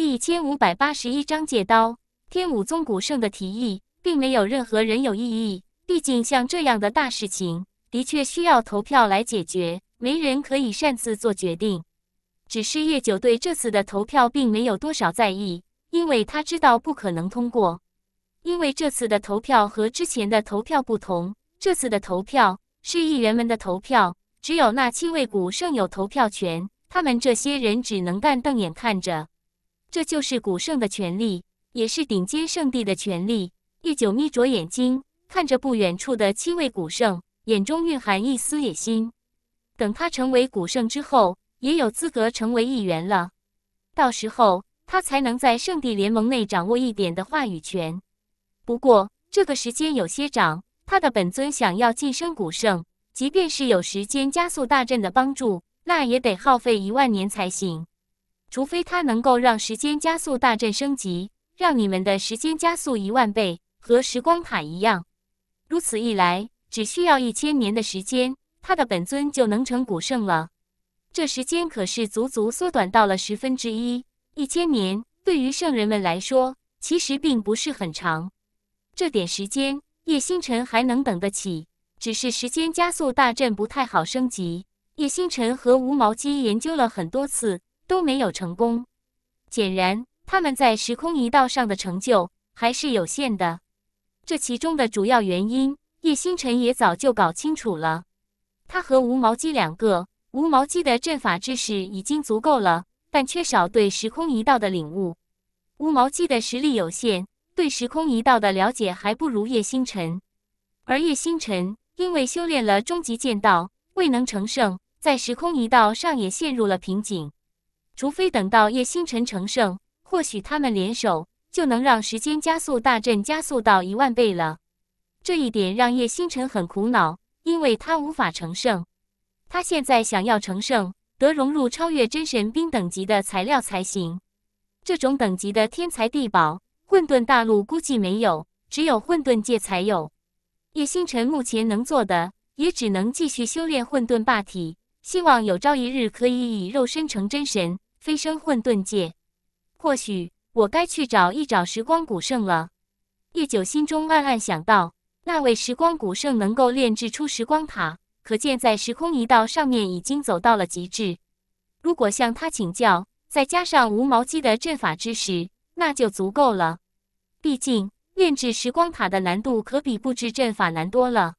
第一千五百八十一章借刀。天武宗古圣的提议，并没有任何人有异议。毕竟像这样的大事情，的确需要投票来解决，没人可以擅自做决定。只是叶九对这次的投票并没有多少在意，因为他知道不可能通过。因为这次的投票和之前的投票不同，这次的投票是议员们的投票，只有那七位古圣有投票权，他们这些人只能干瞪眼看着。这就是古圣的权力，也是顶尖圣地的权力。玉九眯着眼睛看着不远处的七位古圣，眼中蕴含一丝野心。等他成为古圣之后，也有资格成为议员了。到时候，他才能在圣地联盟内掌握一点的话语权。不过，这个时间有些长。他的本尊想要晋升古圣，即便是有时间加速大阵的帮助，那也得耗费一万年才行。除非它能够让时间加速大阵升级，让你们的时间加速一万倍，和时光塔一样。如此一来，只需要一千年的时间，他的本尊就能成古圣了。这时间可是足足缩短到了十分之一，一千年对于圣人们来说，其实并不是很长。这点时间，叶星辰还能等得起。只是时间加速大阵不太好升级，叶星辰和无毛鸡研究了很多次。都没有成功，显然他们在时空一道上的成就还是有限的。这其中的主要原因，叶星辰也早就搞清楚了。他和无毛鸡两个，无毛鸡的阵法知识已经足够了，但缺少对时空一道的领悟。无毛鸡的实力有限，对时空一道的了解还不如叶星辰。而叶星辰因为修炼了终极剑道，未能成圣，在时空一道上也陷入了瓶颈。除非等到叶星辰成圣，或许他们联手就能让时间加速大阵加速到一万倍了。这一点让叶星辰很苦恼，因为他无法成圣。他现在想要成圣，得融入超越真神兵等级的材料才行。这种等级的天才地宝，混沌大陆估计没有，只有混沌界才有。叶星辰目前能做的，也只能继续修炼混沌霸体。希望有朝一日可以以肉身成真神，飞升混沌界。或许我该去找一找时光古圣了。叶九心中暗暗想到，那位时光古圣能够炼制出时光塔，可见在时空一道上面已经走到了极致。如果向他请教，再加上无毛鸡的阵法知识，那就足够了。毕竟炼制时光塔的难度可比布置阵法难多了。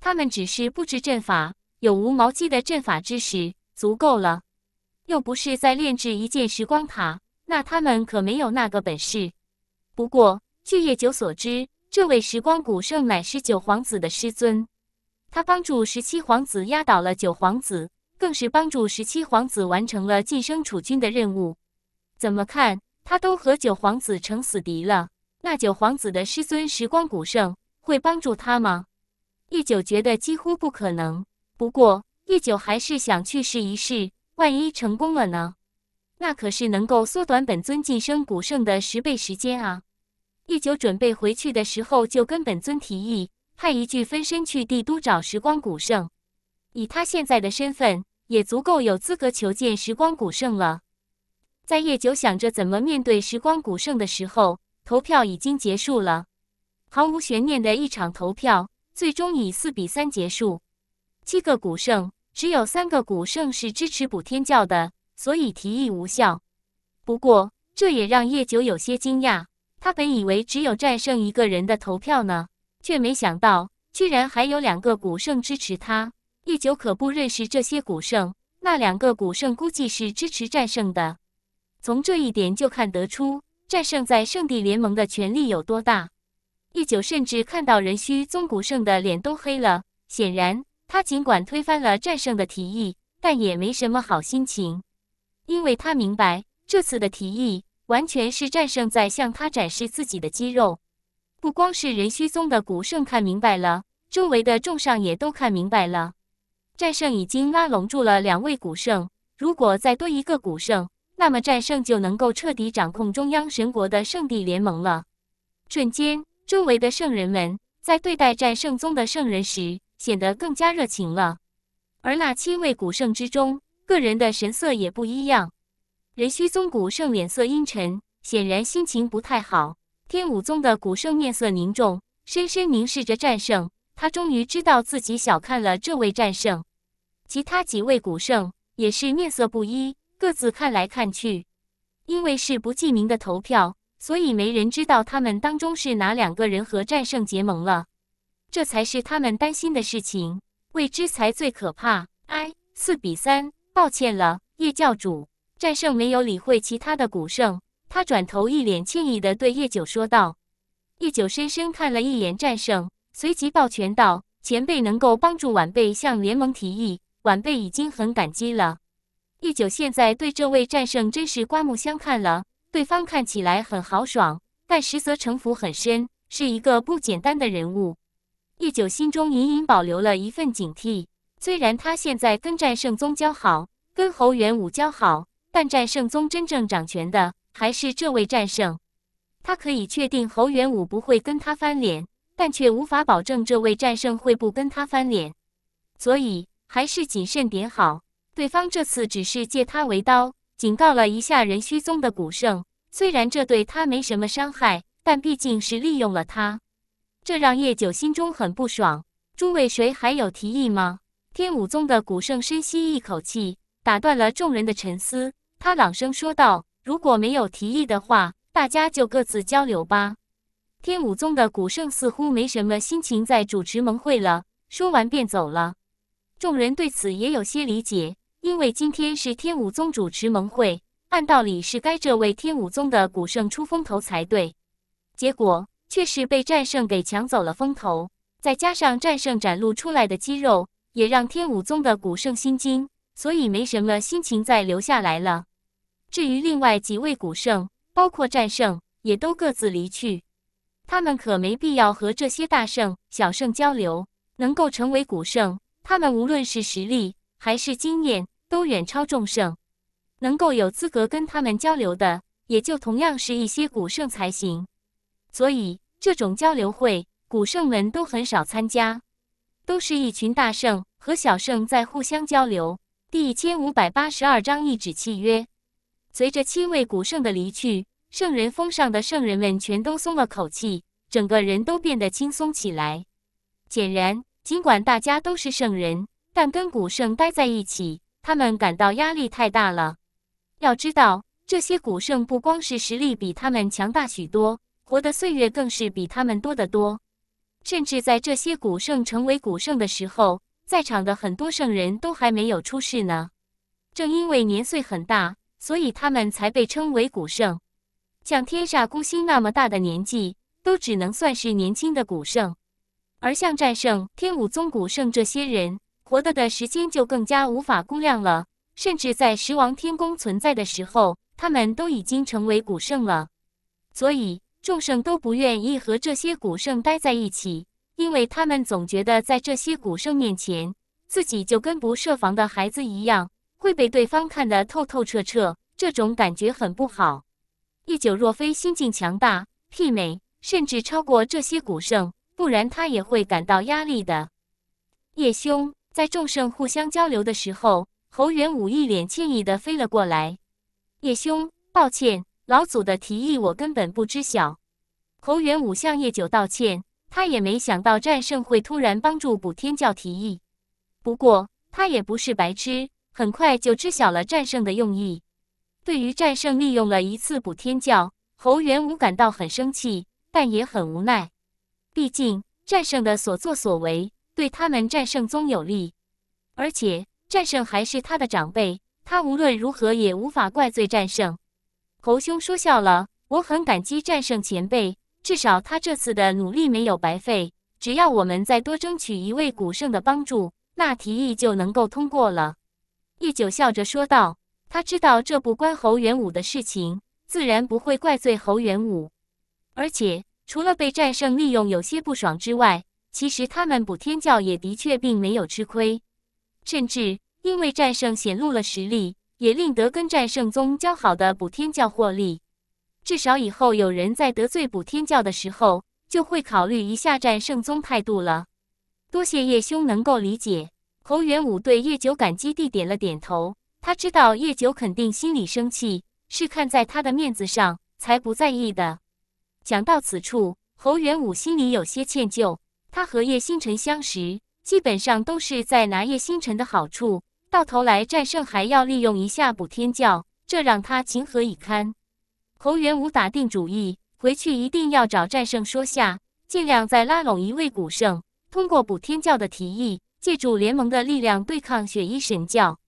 他们只是布置阵法。有无毛鸡的阵法知识足够了，又不是在炼制一件时光塔，那他们可没有那个本事。不过据叶九所知，这位时光古圣乃是九皇子的师尊，他帮助十七皇子压倒了九皇子，更是帮助十七皇子完成了晋升储君的任务。怎么看，他都和九皇子成死敌了。那九皇子的师尊时光古圣会帮助他吗？叶九觉得几乎不可能。不过，叶九还是想去试一试，万一成功了呢？那可是能够缩短本尊晋升古圣的十倍时间啊！叶九准备回去的时候，就跟本尊提议派一具分身去帝都找时光古圣，以他现在的身份，也足够有资格求见时光古圣了。在叶九想着怎么面对时光古圣的时候，投票已经结束了，毫无悬念的一场投票，最终以四比三结束。七个古圣，只有三个古圣是支持补天教的，所以提议无效。不过，这也让叶九有些惊讶。他本以为只有战胜一个人的投票呢，却没想到居然还有两个古圣支持他。叶九可不认识这些古圣，那两个古圣估计是支持战胜的。从这一点就看得出，战胜在圣地联盟的权力有多大。叶九甚至看到人虚宗古圣的脸都黑了，显然。他尽管推翻了战胜的提议，但也没什么好心情，因为他明白这次的提议完全是战胜在向他展示自己的肌肉。不光是任虚宗的古圣看明白了，周围的众上也都看明白了。战胜已经拉拢住了两位古圣，如果再多一个古圣，那么战胜就能够彻底掌控中央神国的圣地联盟了。瞬间，周围的圣人们在对待战胜宗的圣人时。显得更加热情了，而那七位古圣之中，个人的神色也不一样。任虚宗古圣脸色阴沉，显然心情不太好。天武宗的古圣面色凝重，深深凝视着战胜。他终于知道自己小看了这位战胜。其他几位古圣也是面色不一，各自看来看去。因为是不记名的投票，所以没人知道他们当中是哪两个人和战胜结盟了。这才是他们担心的事情，未知才最可怕。哎，四比三，抱歉了，叶教主，战胜没有理会其他的古圣，他转头一脸歉意地对叶九说道。叶九深深看了一眼战胜，随即抱拳道：“前辈能够帮助晚辈向联盟提议，晚辈已经很感激了。”叶九现在对这位战胜真是刮目相看了，对方看起来很豪爽，但实则城府很深，是一个不简单的人物。叶九心中隐隐保留了一份警惕，虽然他现在跟战圣宗交好，跟侯元武交好，但战圣宗真正掌权的还是这位战圣。他可以确定侯元武不会跟他翻脸，但却无法保证这位战圣会不跟他翻脸，所以还是谨慎点好。对方这次只是借他为刀，警告了一下仁虚宗的古圣，虽然这对他没什么伤害，但毕竟是利用了他。这让叶九心中很不爽。诸位，谁还有提议吗？天武宗的古圣深吸一口气，打断了众人的沉思。他朗声说道：“如果没有提议的话，大家就各自交流吧。”天武宗的古圣似乎没什么心情再主持盟会了，说完便走了。众人对此也有些理解，因为今天是天武宗主持盟会，按道理是该这位天武宗的古圣出风头才对。结果。却是被战胜给抢走了风头，再加上战胜展露出来的肌肉，也让天武宗的古圣心惊，所以没什么心情再留下来了。至于另外几位古圣，包括战胜，也都各自离去。他们可没必要和这些大圣小圣交流。能够成为古圣，他们无论是实力还是经验，都远超众圣。能够有资格跟他们交流的，也就同样是一些古圣才行。所以。这种交流会，古圣们都很少参加，都是一群大圣和小圣在互相交流。第一千五百八十二章一纸契约。随着七位古圣的离去，圣人峰上的圣人们全都松了口气，整个人都变得轻松起来。显然，尽管大家都是圣人，但跟古圣待在一起，他们感到压力太大了。要知道，这些古圣不光是实力比他们强大许多。活的岁月更是比他们多得多，甚至在这些古圣成为古圣的时候，在场的很多圣人都还没有出世呢。正因为年岁很大，所以他们才被称为古圣。像天煞孤星那么大的年纪，都只能算是年轻的古圣。而像战圣、天武宗古圣这些人，活的的时间就更加无法估量了。甚至在石王天宫存在的时候，他们都已经成为古圣了。所以。众圣都不愿意和这些古圣待在一起，因为他们总觉得在这些古圣面前，自己就跟不设防的孩子一样，会被对方看得透透彻彻。这种感觉很不好。叶九若非心境强大，媲美甚至超过这些古圣，不然他也会感到压力的。叶兄，在众圣互相交流的时候，侯元武一脸歉意地飞了过来：“叶兄，抱歉。”老祖的提议我根本不知晓。侯元武向叶九道歉，他也没想到战胜会突然帮助补天教提议。不过他也不是白痴，很快就知晓了战胜的用意。对于战胜利用了一次补天教，侯元武感到很生气，但也很无奈。毕竟战胜的所作所为对他们战胜宗有利，而且战胜还是他的长辈，他无论如何也无法怪罪战胜。侯兄说笑了，我很感激战胜前辈，至少他这次的努力没有白费。只要我们再多争取一位古圣的帮助，那提议就能够通过了。”叶九笑着说道。他知道这不关侯元武的事情，自然不会怪罪侯元武。而且，除了被战胜利用有些不爽之外，其实他们补天教也的确并没有吃亏，甚至因为战胜显露了实力。也令得跟战圣宗交好的补天教获利，至少以后有人在得罪补天教的时候，就会考虑一下战圣宗态度了。多谢叶兄能够理解，侯元武对叶九感激地点了点头。他知道叶九肯定心里生气，是看在他的面子上才不在意的。讲到此处，侯元武心里有些歉疚。他和叶星辰相识，基本上都是在拿叶星辰的好处。到头来，战胜还要利用一下补天教，这让他情何以堪？侯元武打定主意，回去一定要找战胜说下，尽量再拉拢一位古圣，通过补天教的提议，借助联盟的力量对抗雪衣神教。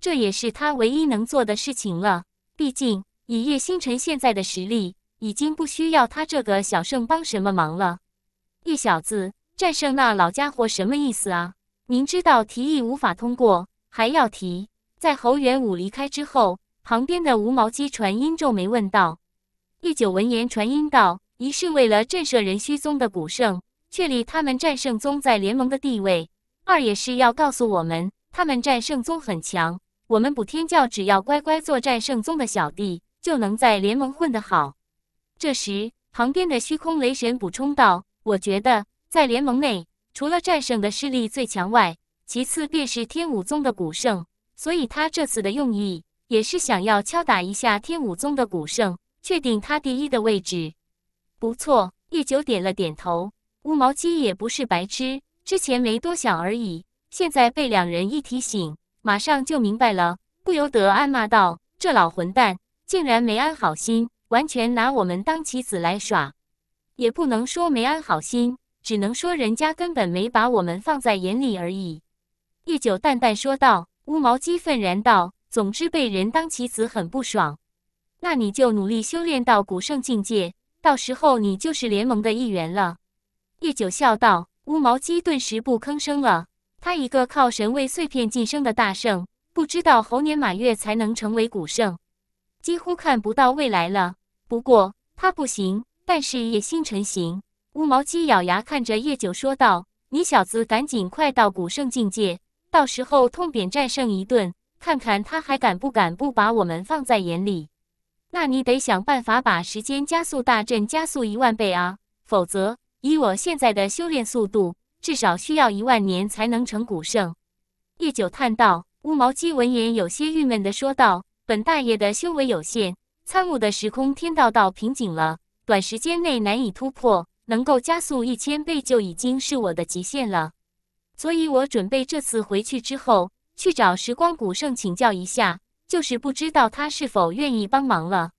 这也是他唯一能做的事情了。毕竟以叶星辰现在的实力，已经不需要他这个小圣帮什么忙了。叶小子，战胜那老家伙什么意思啊？明知道提议无法通过。还要提，在侯元武离开之后，旁边的吴毛鸡传音皱眉问道：“叶九闻言传音道，一是为了震慑仁虚宗的古圣，确立他们战胜宗在联盟的地位；二也是要告诉我们，他们战胜宗很强，我们补天教只要乖乖做战胜宗的小弟，就能在联盟混得好。”这时，旁边的虚空雷神补充道：“我觉得，在联盟内，除了战胜的势力最强外，”其次便是天武宗的古圣，所以他这次的用意也是想要敲打一下天武宗的古圣，确定他第一的位置。不错，叶九点了点头。乌毛鸡也不是白痴，之前没多想而已，现在被两人一提醒，马上就明白了，不由得暗骂道：“这老混蛋竟然没安好心，完全拿我们当棋子来耍。”也不能说没安好心，只能说人家根本没把我们放在眼里而已。叶九淡淡说道，乌毛鸡愤然道：“总之被人当棋子很不爽，那你就努力修炼到古圣境界，到时候你就是联盟的一员了。”叶九笑道，乌毛鸡顿时不吭声了。他一个靠神位碎片晋升的大圣，不知道猴年马月才能成为古圣，几乎看不到未来了。不过他不行，但是叶星辰行。乌毛鸡咬牙看着叶九说道：“你小子赶紧快到古圣境界！”到时候痛扁战胜一顿，看看他还敢不敢不把我们放在眼里。那你得想办法把时间加速大阵加速一万倍啊，否则以我现在的修炼速度，至少需要一万年才能成古圣。叶九叹道。乌毛鸡闻言有些郁闷的说道：“本大爷的修为有限，参悟的时空天道到瓶颈了，短时间内难以突破，能够加速一千倍就已经是我的极限了。”所以，我准备这次回去之后去找时光古圣请教一下，就是不知道他是否愿意帮忙了。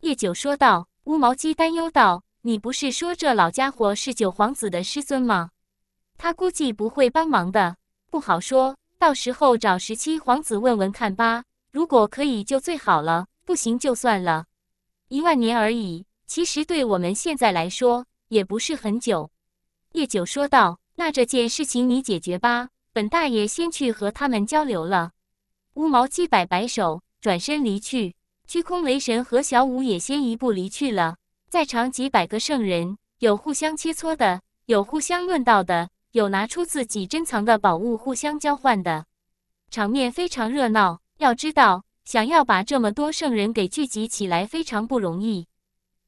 叶九说道。乌毛鸡担忧道：“你不是说这老家伙是九皇子的师尊吗？他估计不会帮忙的，不好说。到时候找十七皇子问问看吧。如果可以，就最好了；不行，就算了。一万年而已，其实对我们现在来说也不是很久。”叶九说道。那这件事情你解决吧，本大爷先去和他们交流了。乌毛鸡摆摆手，转身离去。虚空雷神和小舞也先一步离去了。在场几百个圣人，有互相切磋的，有互相论道的，有拿出自己珍藏的宝物互相交换的，场面非常热闹。要知道，想要把这么多圣人给聚集起来非常不容易，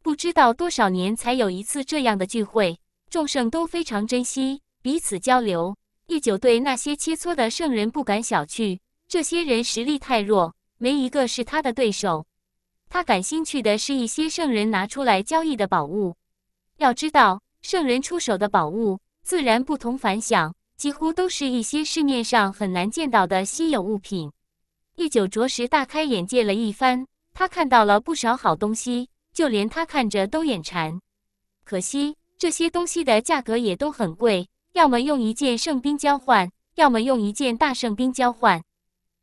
不知道多少年才有一次这样的聚会，众圣都非常珍惜。彼此交流，一九对那些切磋的圣人不敢小觑。这些人实力太弱，没一个是他的对手。他感兴趣的是一些圣人拿出来交易的宝物。要知道，圣人出手的宝物自然不同凡响，几乎都是一些市面上很难见到的稀有物品。一九着实大开眼界了一番，他看到了不少好东西，就连他看着都眼馋。可惜这些东西的价格也都很贵。要么用一件圣兵交换，要么用一件大圣兵交换。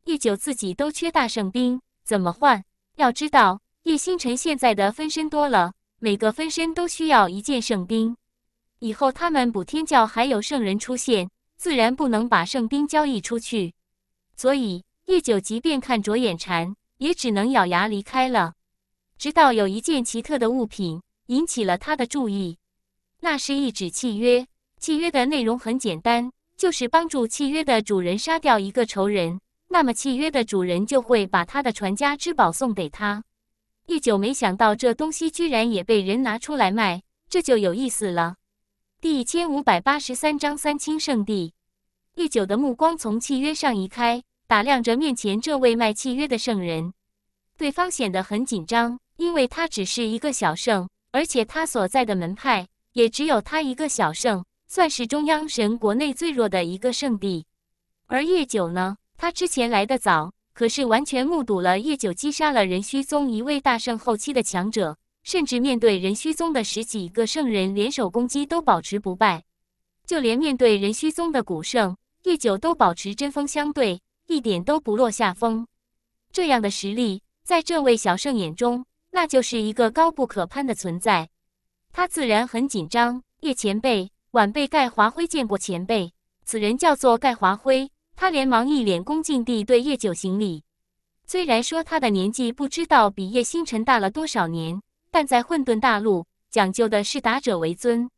叶九自己都缺大圣兵，怎么换？要知道，叶星辰现在的分身多了，每个分身都需要一件圣兵。以后他们补天教还有圣人出现，自然不能把圣兵交易出去。所以，叶九即便看着眼馋，也只能咬牙离开了。直到有一件奇特的物品引起了他的注意，那是一纸契约。契约的内容很简单，就是帮助契约的主人杀掉一个仇人，那么契约的主人就会把他的传家之宝送给他。叶九没想到这东西居然也被人拿出来卖，这就有意思了。第一千五百八十三章三清圣地。叶九的目光从契约上移开，打量着面前这位卖契约的圣人。对方显得很紧张，因为他只是一个小圣，而且他所在的门派也只有他一个小圣。算是中央神国内最弱的一个圣地，而叶九呢？他之前来的早，可是完全目睹了叶九击杀了任虚宗一位大圣后期的强者，甚至面对任虚宗的十几个圣人联手攻击都保持不败，就连面对任虚宗的古圣，叶九都保持针锋相对，一点都不落下风。这样的实力，在这位小圣眼中，那就是一个高不可攀的存在，他自然很紧张，叶前辈。晚辈盖华辉见过前辈，此人叫做盖华辉。他连忙一脸恭敬地对叶九行礼。虽然说他的年纪不知道比叶星辰大了多少年，但在混沌大陆讲究的是打者为尊，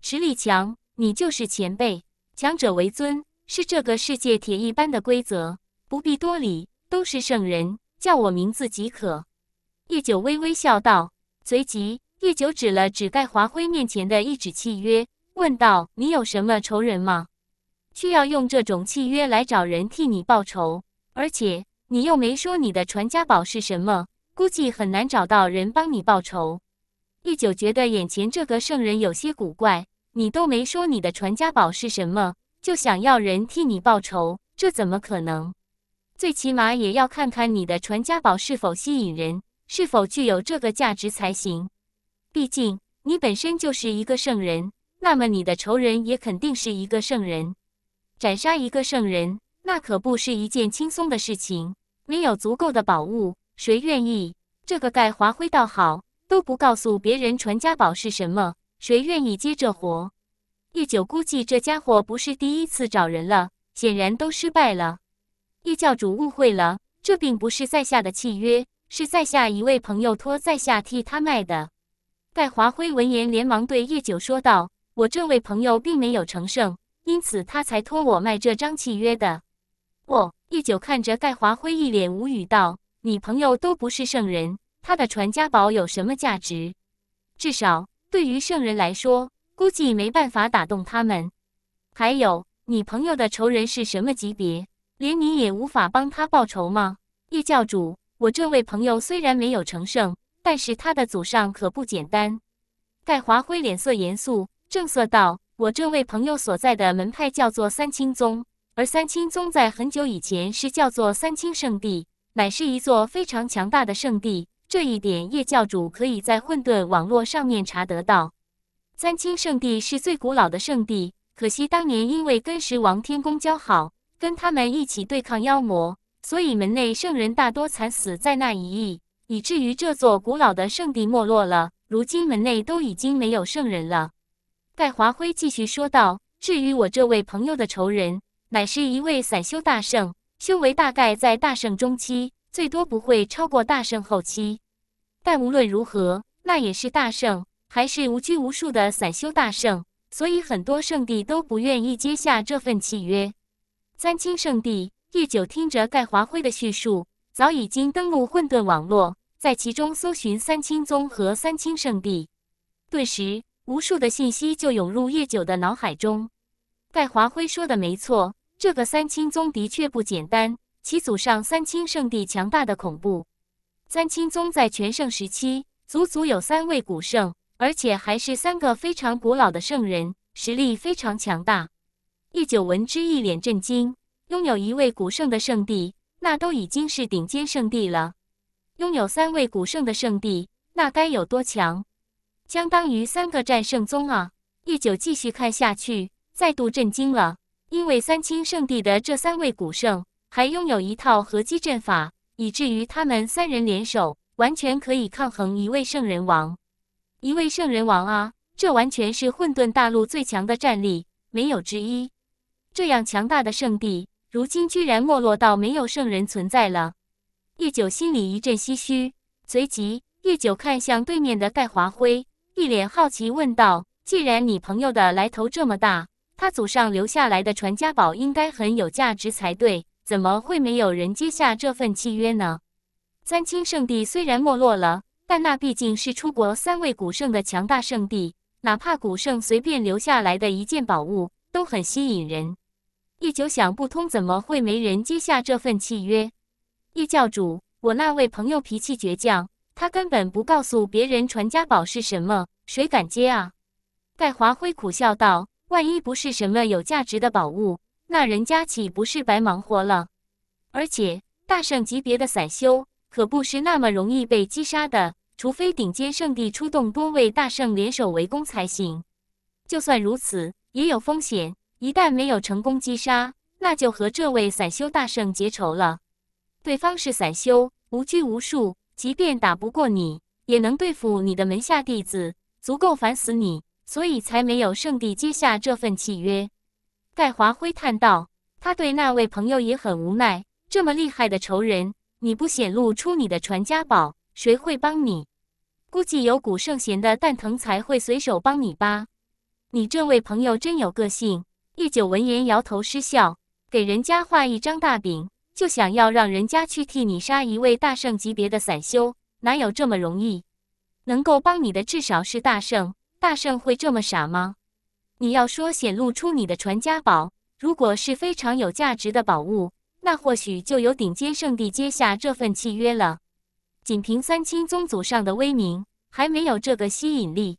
实力强，你就是前辈。强者为尊是这个世界铁一般的规则，不必多礼，都是圣人，叫我名字即可。叶九微微笑道，随即叶九指了指盖华辉面前的一纸契约。问道：“你有什么仇人吗？需要用这种契约来找人替你报仇？而且你又没说你的传家宝是什么，估计很难找到人帮你报仇。”玉九觉得眼前这个圣人有些古怪：“你都没说你的传家宝是什么，就想要人替你报仇，这怎么可能？最起码也要看看你的传家宝是否吸引人，是否具有这个价值才行。毕竟你本身就是一个圣人。”那么你的仇人也肯定是一个圣人，斩杀一个圣人，那可不是一件轻松的事情。没有足够的宝物，谁愿意？这个盖华辉倒好，都不告诉别人传家宝是什么，谁愿意接这活？叶九估计这家伙不是第一次找人了，显然都失败了。叶教主误会了，这并不是在下的契约，是在下一位朋友托在下替他卖的。盖华辉闻言，连忙对叶九说道。我这位朋友并没有成圣，因此他才托我卖这张契约的。哦，叶九看着盖华辉一脸无语道：“你朋友都不是圣人，他的传家宝有什么价值？至少对于圣人来说，估计没办法打动他们。还有，你朋友的仇人是什么级别？连你也无法帮他报仇吗？”叶教主，我这位朋友虽然没有成圣，但是他的祖上可不简单。盖华辉脸色严肃。正色道：“我这位朋友所在的门派叫做三清宗，而三清宗在很久以前是叫做三清圣地，乃是一座非常强大的圣地。这一点，叶教主可以在混沌网络上面查得到。三清圣地是最古老的圣地，可惜当年因为跟十王天公交好，跟他们一起对抗妖魔，所以门内圣人大多惨死在那一役，以至于这座古老的圣地没落了。如今门内都已经没有圣人了。”盖华辉继续说道：“至于我这位朋友的仇人，乃是一位散修大圣，修为大概在大圣中期，最多不会超过大圣后期。但无论如何，那也是大圣，还是无拘无束的散修大圣，所以很多圣地都不愿意接下这份契约。”三清圣地，叶九听着盖华辉的叙述，早已经登录混沌网络，在其中搜寻三清宗和三清圣地，顿时。无数的信息就涌入叶九的脑海中。盖华辉说的没错，这个三清宗的确不简单。其祖上三清圣地强大的恐怖。三清宗在全盛时期足足有三位古圣，而且还是三个非常古老的圣人，实力非常强大。叶九闻之一脸震惊，拥有一位古圣的圣地，那都已经是顶尖圣地了。拥有三位古圣的圣地，那该有多强？相当于三个战圣宗啊！叶九继续看下去，再度震惊了，因为三清圣地的这三位古圣还拥有一套合击阵法，以至于他们三人联手，完全可以抗衡一位圣人王，一位圣人王啊！这完全是混沌大陆最强的战力，没有之一。这样强大的圣地，如今居然没落到没有圣人存在了。叶九心里一阵唏嘘，随即叶九看向对面的盖华辉。一脸好奇问道：“既然你朋友的来头这么大，他祖上留下来的传家宝应该很有价值才对，怎么会没有人接下这份契约呢？”三清圣地虽然没落了，但那毕竟是出国三位古圣的强大圣地，哪怕古圣随便留下来的一件宝物都很吸引人。叶九想不通，怎么会没人接下这份契约？叶教主，我那位朋友脾气倔强。他根本不告诉别人传家宝是什么，谁敢接啊？盖华辉苦笑道：“万一不是什么有价值的宝物，那人家岂不是白忙活了？而且大圣级别的散修可不是那么容易被击杀的，除非顶尖圣地出动多位大圣联手围攻才行。就算如此，也有风险。一旦没有成功击杀，那就和这位散修大圣结仇了。对方是散修，无拘无束。”即便打不过你，也能对付你的门下弟子，足够烦死你，所以才没有圣地接下这份契约。盖华辉叹道：“他对那位朋友也很无奈，这么厉害的仇人，你不显露出你的传家宝，谁会帮你？估计有古圣贤的蛋疼才会随手帮你吧。你这位朋友真有个性。”叶九闻言摇头失笑：“给人家画一张大饼。”就想要让人家去替你杀一位大圣级别的散修，哪有这么容易？能够帮你的至少是大圣，大圣会这么傻吗？你要说显露出你的传家宝，如果是非常有价值的宝物，那或许就有顶尖圣地接下这份契约了。仅凭三清宗祖上的威名，还没有这个吸引力。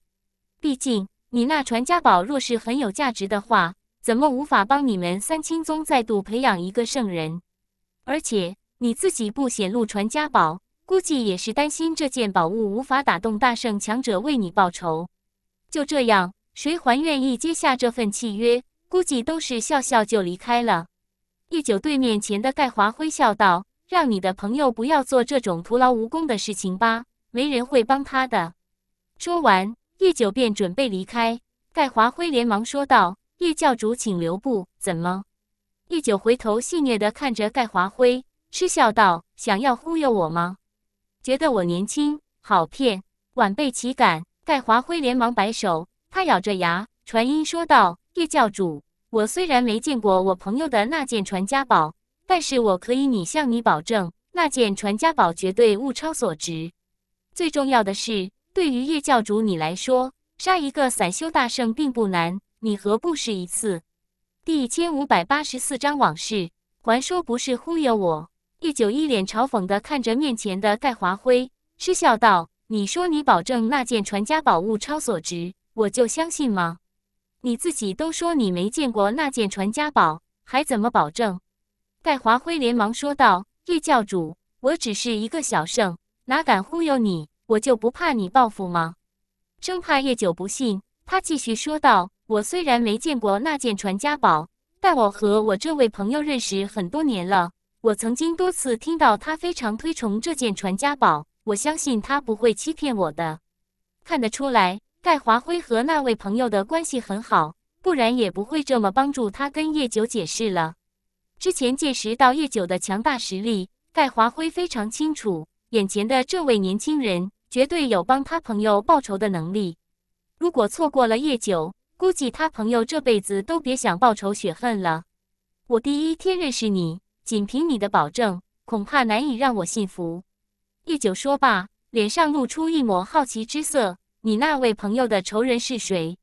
毕竟你那传家宝若是很有价值的话，怎么无法帮你们三清宗再度培养一个圣人？而且你自己不显露传家宝，估计也是担心这件宝物无法打动大圣强者为你报仇。就这样，谁还愿意接下这份契约？估计都是笑笑就离开了。一九对面前的盖华辉笑道：“让你的朋友不要做这种徒劳无功的事情吧，没人会帮他的。”说完，叶九便准备离开。盖华辉连忙说道：“叶教主，请留步，怎么？”叶九回头，戏谑的看着盖华辉，嗤笑道：“想要忽悠我吗？觉得我年轻好骗？晚辈岂敢！”盖华辉连忙摆手，他咬着牙传音说道：“叶教主，我虽然没见过我朋友的那件传家宝，但是我可以，你向你保证，那件传家宝绝对物超所值。最重要的是，对于叶教主你来说，杀一个散修大圣并不难，你何不试一次？”第一千五百八十四章往事。还说不是忽悠我？叶九一脸嘲讽的看着面前的盖华辉，嗤笑道：“你说你保证那件传家宝物超所值，我就相信吗？你自己都说你没见过那件传家宝，还怎么保证？”盖华辉连忙说道：“叶教主，我只是一个小圣，哪敢忽悠你？我就不怕你报复吗？”生怕叶九不信，他继续说道。我虽然没见过那件传家宝，但我和我这位朋友认识很多年了。我曾经多次听到他非常推崇这件传家宝，我相信他不会欺骗我的。看得出来，盖华辉和那位朋友的关系很好，不然也不会这么帮助他跟叶九解释了。之前见识到叶九的强大实力，盖华辉非常清楚，眼前的这位年轻人绝对有帮他朋友报仇的能力。如果错过了叶九，估计他朋友这辈子都别想报仇雪恨了。我第一天认识你，仅凭你的保证，恐怕难以让我信服。叶九说罢，脸上露出一抹好奇之色：“你那位朋友的仇人是谁？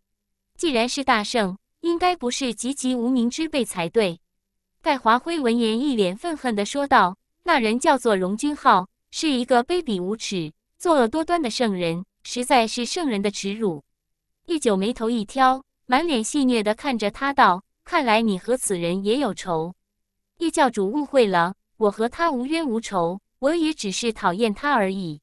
既然是大圣，应该不是籍籍无名之辈才对。”戴华辉闻言，一脸愤恨的说道：“那人叫做荣军浩，是一个卑鄙无耻、作恶多端的圣人，实在是圣人的耻辱。”叶九眉头一挑，满脸戏谑的看着他道：“看来你和此人也有仇。”叶教主误会了，我和他无冤无仇，我也只是讨厌他而已。”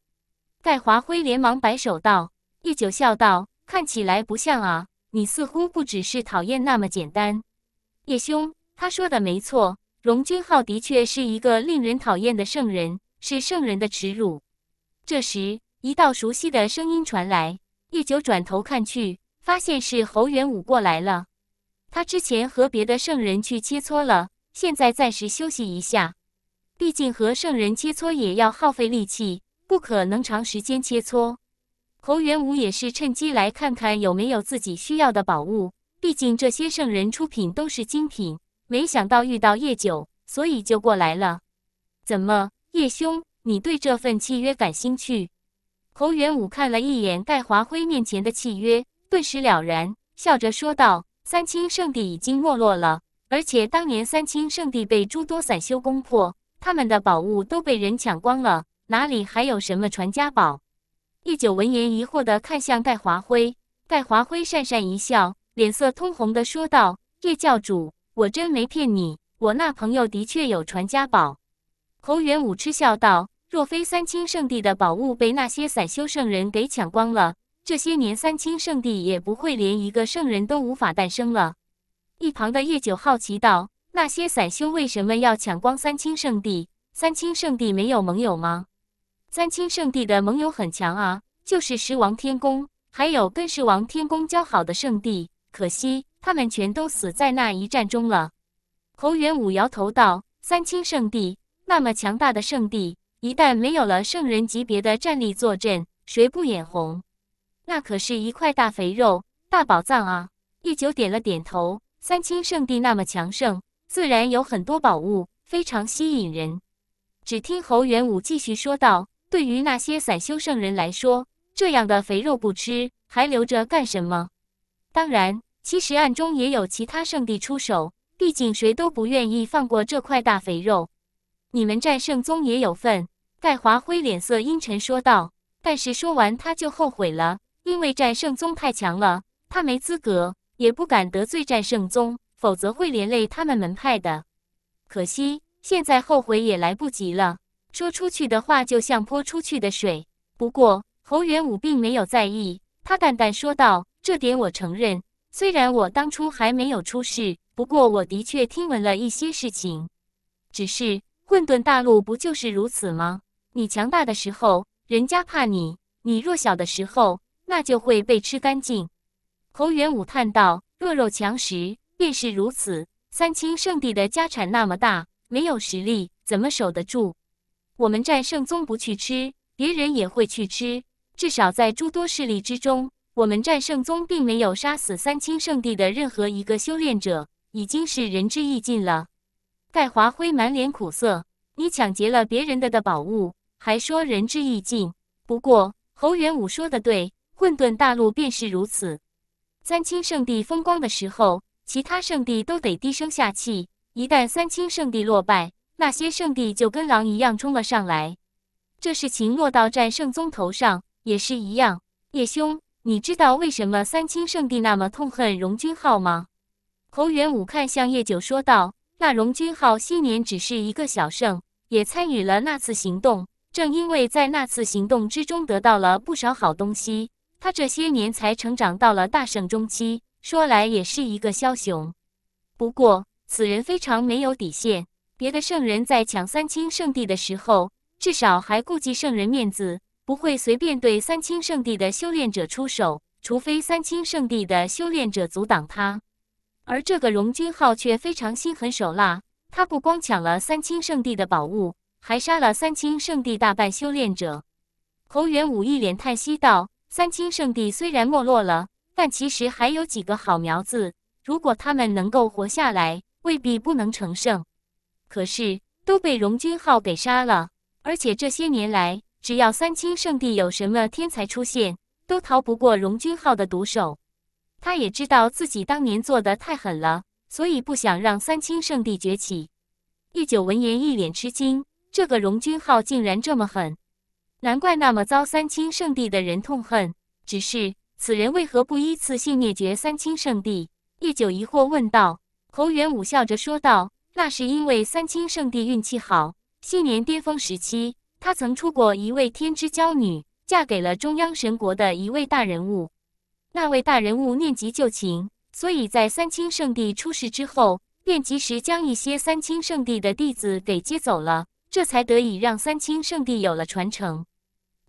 盖华辉连忙摆手道。叶九笑道：“看起来不像啊，你似乎不只是讨厌那么简单。”叶兄，他说的没错，龙君浩的确是一个令人讨厌的圣人，是圣人的耻辱。”这时，一道熟悉的声音传来。叶九转头看去，发现是侯元武过来了。他之前和别的圣人去切磋了，现在暂时休息一下。毕竟和圣人切磋也要耗费力气，不可能长时间切磋。侯元武也是趁机来看看有没有自己需要的宝物。毕竟这些圣人出品都是精品，没想到遇到叶九，所以就过来了。怎么，叶兄，你对这份契约感兴趣？侯元武看了一眼盖华辉面前的契约，顿时了然，笑着说道：“三清圣地已经没落了，而且当年三清圣地被诸多散修攻破，他们的宝物都被人抢光了，哪里还有什么传家宝？”叶九闻言疑惑地看向盖华辉，盖华辉讪讪一笑，脸色通红地说道：“叶教主，我真没骗你，我那朋友的确有传家宝。”侯元武嗤笑道。若非三清圣地的宝物被那些散修圣人给抢光了，这些年三清圣地也不会连一个圣人都无法诞生了。一旁的叶九好奇道：“那些散修为什么要抢光三清圣地？三清圣地没有盟友吗？”三清圣地的盟友很强啊，就是十王天宫，还有跟十王天宫交好的圣地，可惜他们全都死在那一战中了。侯元武摇头道：“三清圣地那么强大的圣地。”一旦没有了圣人级别的战力坐镇，谁不眼红？那可是一块大肥肉、大宝藏啊！叶九点了点头。三清圣地那么强盛，自然有很多宝物，非常吸引人。只听侯元武继续说道：“对于那些散修圣人来说，这样的肥肉不吃，还留着干什么？当然，其实暗中也有其他圣地出手，毕竟谁都不愿意放过这块大肥肉。”你们战圣宗也有份。”戴华辉脸色阴沉说道。但是说完他就后悔了，因为战圣宗太强了，他没资格，也不敢得罪战圣宗，否则会连累他们门派的。可惜现在后悔也来不及了，说出去的话就像泼出去的水。不过侯元武并没有在意，他淡淡说道：“这点我承认。虽然我当初还没有出事，不过我的确听闻了一些事情，只是……”混沌大陆不就是如此吗？你强大的时候，人家怕你；你弱小的时候，那就会被吃干净。侯元武叹道：“弱肉强食，便是如此。三清圣地的家产那么大，没有实力怎么守得住？我们战圣宗不去吃，别人也会去吃。至少在诸多势力之中，我们战圣宗并没有杀死三清圣地的任何一个修炼者，已经是仁至义尽了。”戴华辉满脸苦涩：“你抢劫了别人的的宝物，还说仁至义尽。不过侯元武说的对，混沌大陆便是如此。三清圣地风光的时候，其他圣地都得低声下气；一旦三清圣地落败，那些圣地就跟狼一样冲了上来。这事情落到战圣宗头上也是一样。叶兄，你知道为什么三清圣地那么痛恨荣军号吗？”侯元武看向叶九说道。那荣军号昔年只是一个小胜，也参与了那次行动。正因为在那次行动之中得到了不少好东西，他这些年才成长到了大圣中期。说来也是一个枭雄，不过此人非常没有底线。别的圣人在抢三清圣地的时候，至少还顾及圣人面子，不会随便对三清圣地的修炼者出手，除非三清圣地的修炼者阻挡他。而这个荣军号却非常心狠手辣，他不光抢了三清圣地的宝物，还杀了三清圣地大半修炼者。侯元武一脸叹息道：“三清圣地虽然没落了，但其实还有几个好苗子，如果他们能够活下来，未必不能成圣。可是都被荣军号给杀了，而且这些年来，只要三清圣地有什么天才出现，都逃不过荣军号的毒手。”他也知道自己当年做的太狠了，所以不想让三清圣地崛起。叶九闻言一脸吃惊，这个荣军号竟然这么狠，难怪那么遭三清圣地的人痛恨。只是此人为何不一次性灭绝三清圣地？叶九疑惑问道。侯元武笑着说道：“那是因为三清圣地运气好，昔年巅峰时期，他曾出过一位天之娇女，嫁给了中央神国的一位大人物。”那位大人物念及旧情，所以在三清圣地出事之后，便及时将一些三清圣地的弟子给接走了，这才得以让三清圣地有了传承。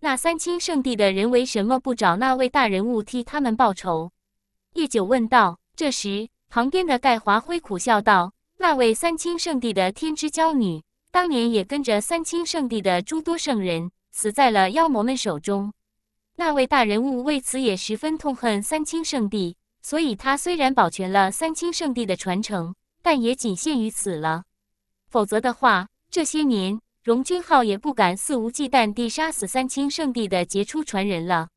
那三清圣地的人为什么不找那位大人物替他们报仇？叶九问道。这时，旁边的盖华辉苦笑道：“那位三清圣地的天之娇女，当年也跟着三清圣地的诸多圣人，死在了妖魔们手中。”那位大人物为此也十分痛恨三清圣地，所以他虽然保全了三清圣地的传承，但也仅限于此了。否则的话，这些年荣军号也不敢肆无忌惮地杀死三清圣地的杰出传人了。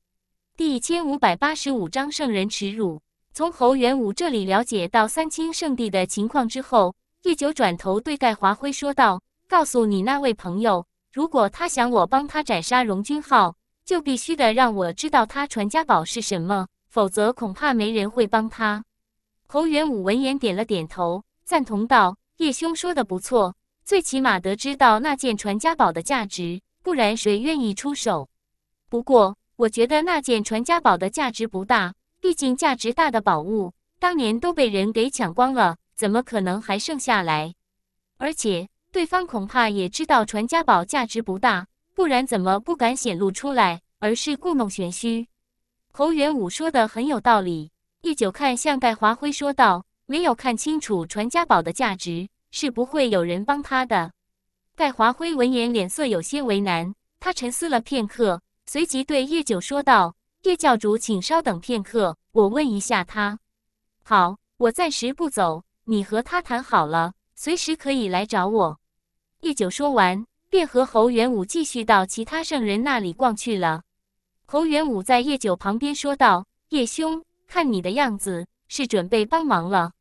第一千五百八十五章圣人耻辱。从侯元武这里了解到三清圣地的情况之后，叶九转头对盖华辉说道：“告诉你那位朋友，如果他想我帮他斩杀荣军号。”就必须得让我知道他传家宝是什么，否则恐怕没人会帮他。侯元武闻言点了点头，赞同道：“叶兄说的不错，最起码得知道那件传家宝的价值，不然谁愿意出手？不过，我觉得那件传家宝的价值不大，毕竟价值大的宝物，当年都被人给抢光了，怎么可能还剩下来？而且，对方恐怕也知道传家宝价值不大。”不然怎么不敢显露出来，而是故弄玄虚？侯元武说的很有道理。叶九看向盖华辉，说道：“没有看清楚传家宝的价值，是不会有人帮他的。”盖华辉闻言，脸色有些为难。他沉思了片刻，随即对叶九说道：“叶教主，请稍等片刻，我问一下他。”“好，我暂时不走，你和他谈好了，随时可以来找我。”叶九说完。便和侯元武继续到其他圣人那里逛去了。侯元武在叶九旁边说道：“叶兄，看你的样子是准备帮忙了。”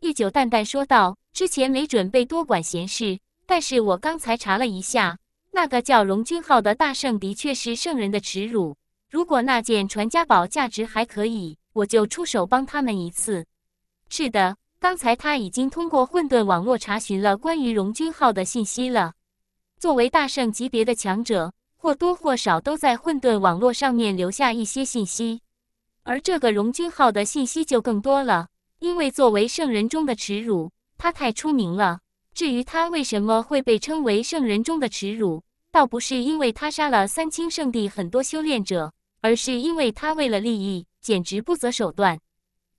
叶九淡淡说道：“之前没准备多管闲事，但是我刚才查了一下，那个叫龙君号的大圣的确是圣人的耻辱。如果那件传家宝价值还可以，我就出手帮他们一次。”“是的，刚才他已经通过混沌网络查询了关于龙君号的信息了。”作为大圣级别的强者，或多或少都在混沌网络上面留下一些信息，而这个荣军号的信息就更多了。因为作为圣人中的耻辱，他太出名了。至于他为什么会被称为圣人中的耻辱，倒不是因为他杀了三清圣地很多修炼者，而是因为他为了利益，简直不择手段。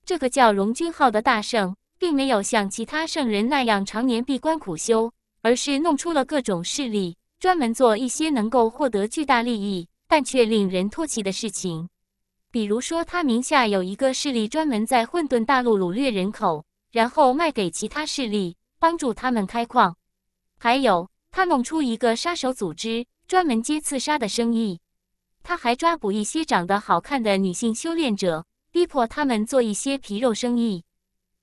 这个叫荣军号的大圣，并没有像其他圣人那样常年闭关苦修。而是弄出了各种势力，专门做一些能够获得巨大利益，但却令人唾弃的事情。比如说，他名下有一个势力，专门在混沌大陆掳掠人口，然后卖给其他势力，帮助他们开矿。还有，他弄出一个杀手组织，专门接刺杀的生意。他还抓捕一些长得好看的女性修炼者，逼迫他们做一些皮肉生意。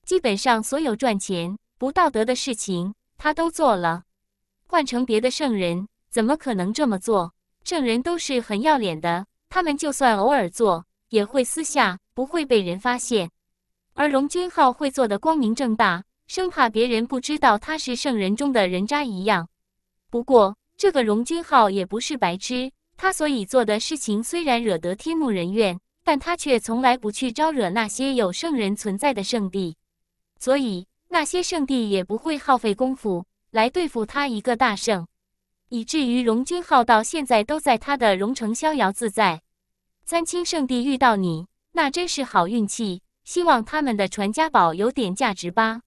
基本上，所有赚钱不道德的事情。他都做了，换成别的圣人，怎么可能这么做？圣人都是很要脸的，他们就算偶尔做，也会私下，不会被人发现。而龙君浩会做的光明正大，生怕别人不知道他是圣人中的人渣一样。不过，这个龙君浩也不是白痴，他所以做的事情虽然惹得天怒人怨，但他却从来不去招惹那些有圣人存在的圣地，所以。那些圣地也不会耗费功夫来对付他一个大圣，以至于龙君浩到现在都在他的龙城逍遥自在。三清圣地遇到你，那真是好运气。希望他们的传家宝有点价值吧。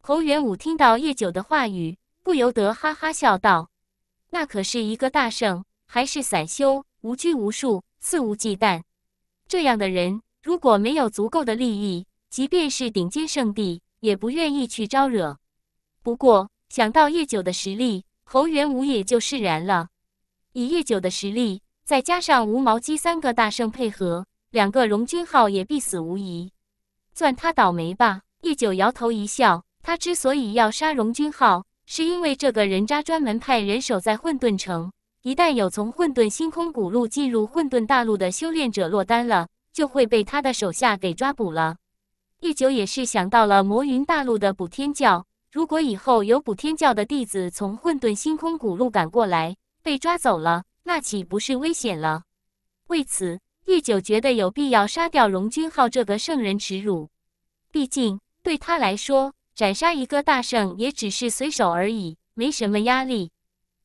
侯元武听到叶九的话语，不由得哈哈笑道：“那可是一个大圣，还是散修，无拘无束，肆无忌惮。这样的人如果没有足够的利益，即便是顶尖圣地。”也不愿意去招惹，不过想到叶九的实力，侯元武也就释然了。以叶九的实力，再加上无毛鸡三个大圣配合，两个荣军号也必死无疑。算他倒霉吧。叶九摇头一笑，他之所以要杀荣军号，是因为这个人渣专门派人守在混沌城，一旦有从混沌星空古路进入混沌大陆的修炼者落单了，就会被他的手下给抓捕了。玉九也是想到了魔云大陆的补天教，如果以后有补天教的弟子从混沌星空古路赶过来被抓走了，那岂不是危险了？为此，玉九觉得有必要杀掉荣君号这个圣人耻辱。毕竟对他来说，斩杀一个大圣也只是随手而已，没什么压力。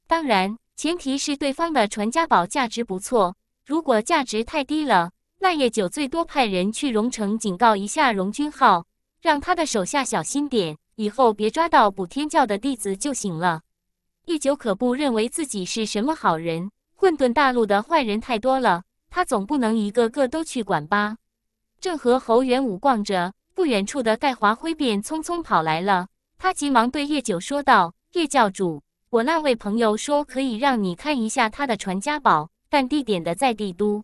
当然，前提是对方的传家宝价值不错，如果价值太低了。那叶九最多派人去荣城警告一下荣军号，让他的手下小心点，以后别抓到补天教的弟子就行了。叶九可不认为自己是什么好人，混沌大陆的坏人太多了，他总不能一个个都去管吧。正和侯元武逛着，不远处的戴华辉便匆匆跑来了，他急忙对叶九说道：“叶教主，我那位朋友说可以让你看一下他的传家宝，但地点的在帝都。”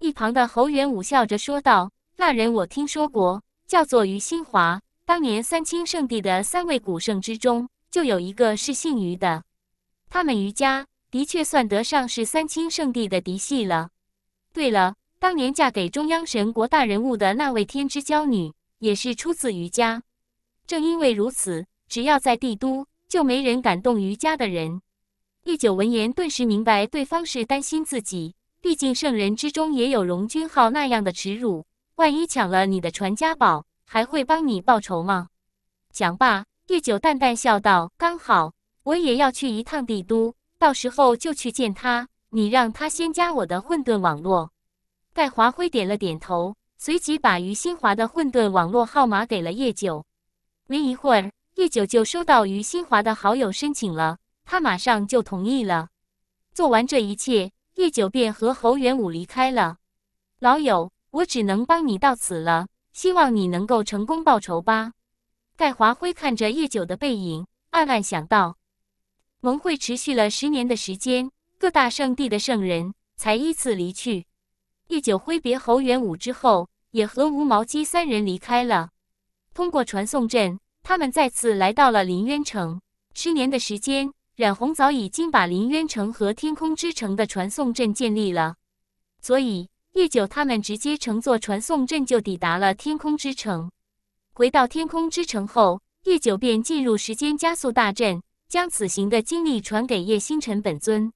一旁的侯元武笑着说道：“那人我听说过，叫做于新华。当年三清圣地的三位古圣之中，就有一个是姓于的。他们于家的确算得上是三清圣地的嫡系了。对了，当年嫁给中央神国大人物的那位天之骄女，也是出自于家。正因为如此，只要在帝都，就没人敢动于家的人。”叶九闻言，顿时明白对方是担心自己。毕竟圣人之中也有荣军号那样的耻辱，万一抢了你的传家宝，还会帮你报仇吗？讲罢，叶九淡淡笑道：“刚好我也要去一趟帝都，到时候就去见他。你让他先加我的混沌网络。”戴华辉点了点头，随即把于新华的混沌网络号码给了叶九。没一会儿，叶九就收到于新华的好友申请了，他马上就同意了。做完这一切。叶九便和侯元武离开了。老友，我只能帮你到此了，希望你能够成功报仇吧。盖华辉看着叶九的背影，暗暗想到：盟会持续了十年的时间，各大圣地的圣人才依次离去。叶九挥别侯元武之后，也和吴毛基三人离开了。通过传送阵，他们再次来到了林渊城。十年的时间。染红早已经把林渊城和天空之城的传送阵建立了，所以叶九他们直接乘坐传送阵就抵达了天空之城。回到天空之城后，叶九便进入时间加速大阵，将此行的经历传给叶星辰本尊。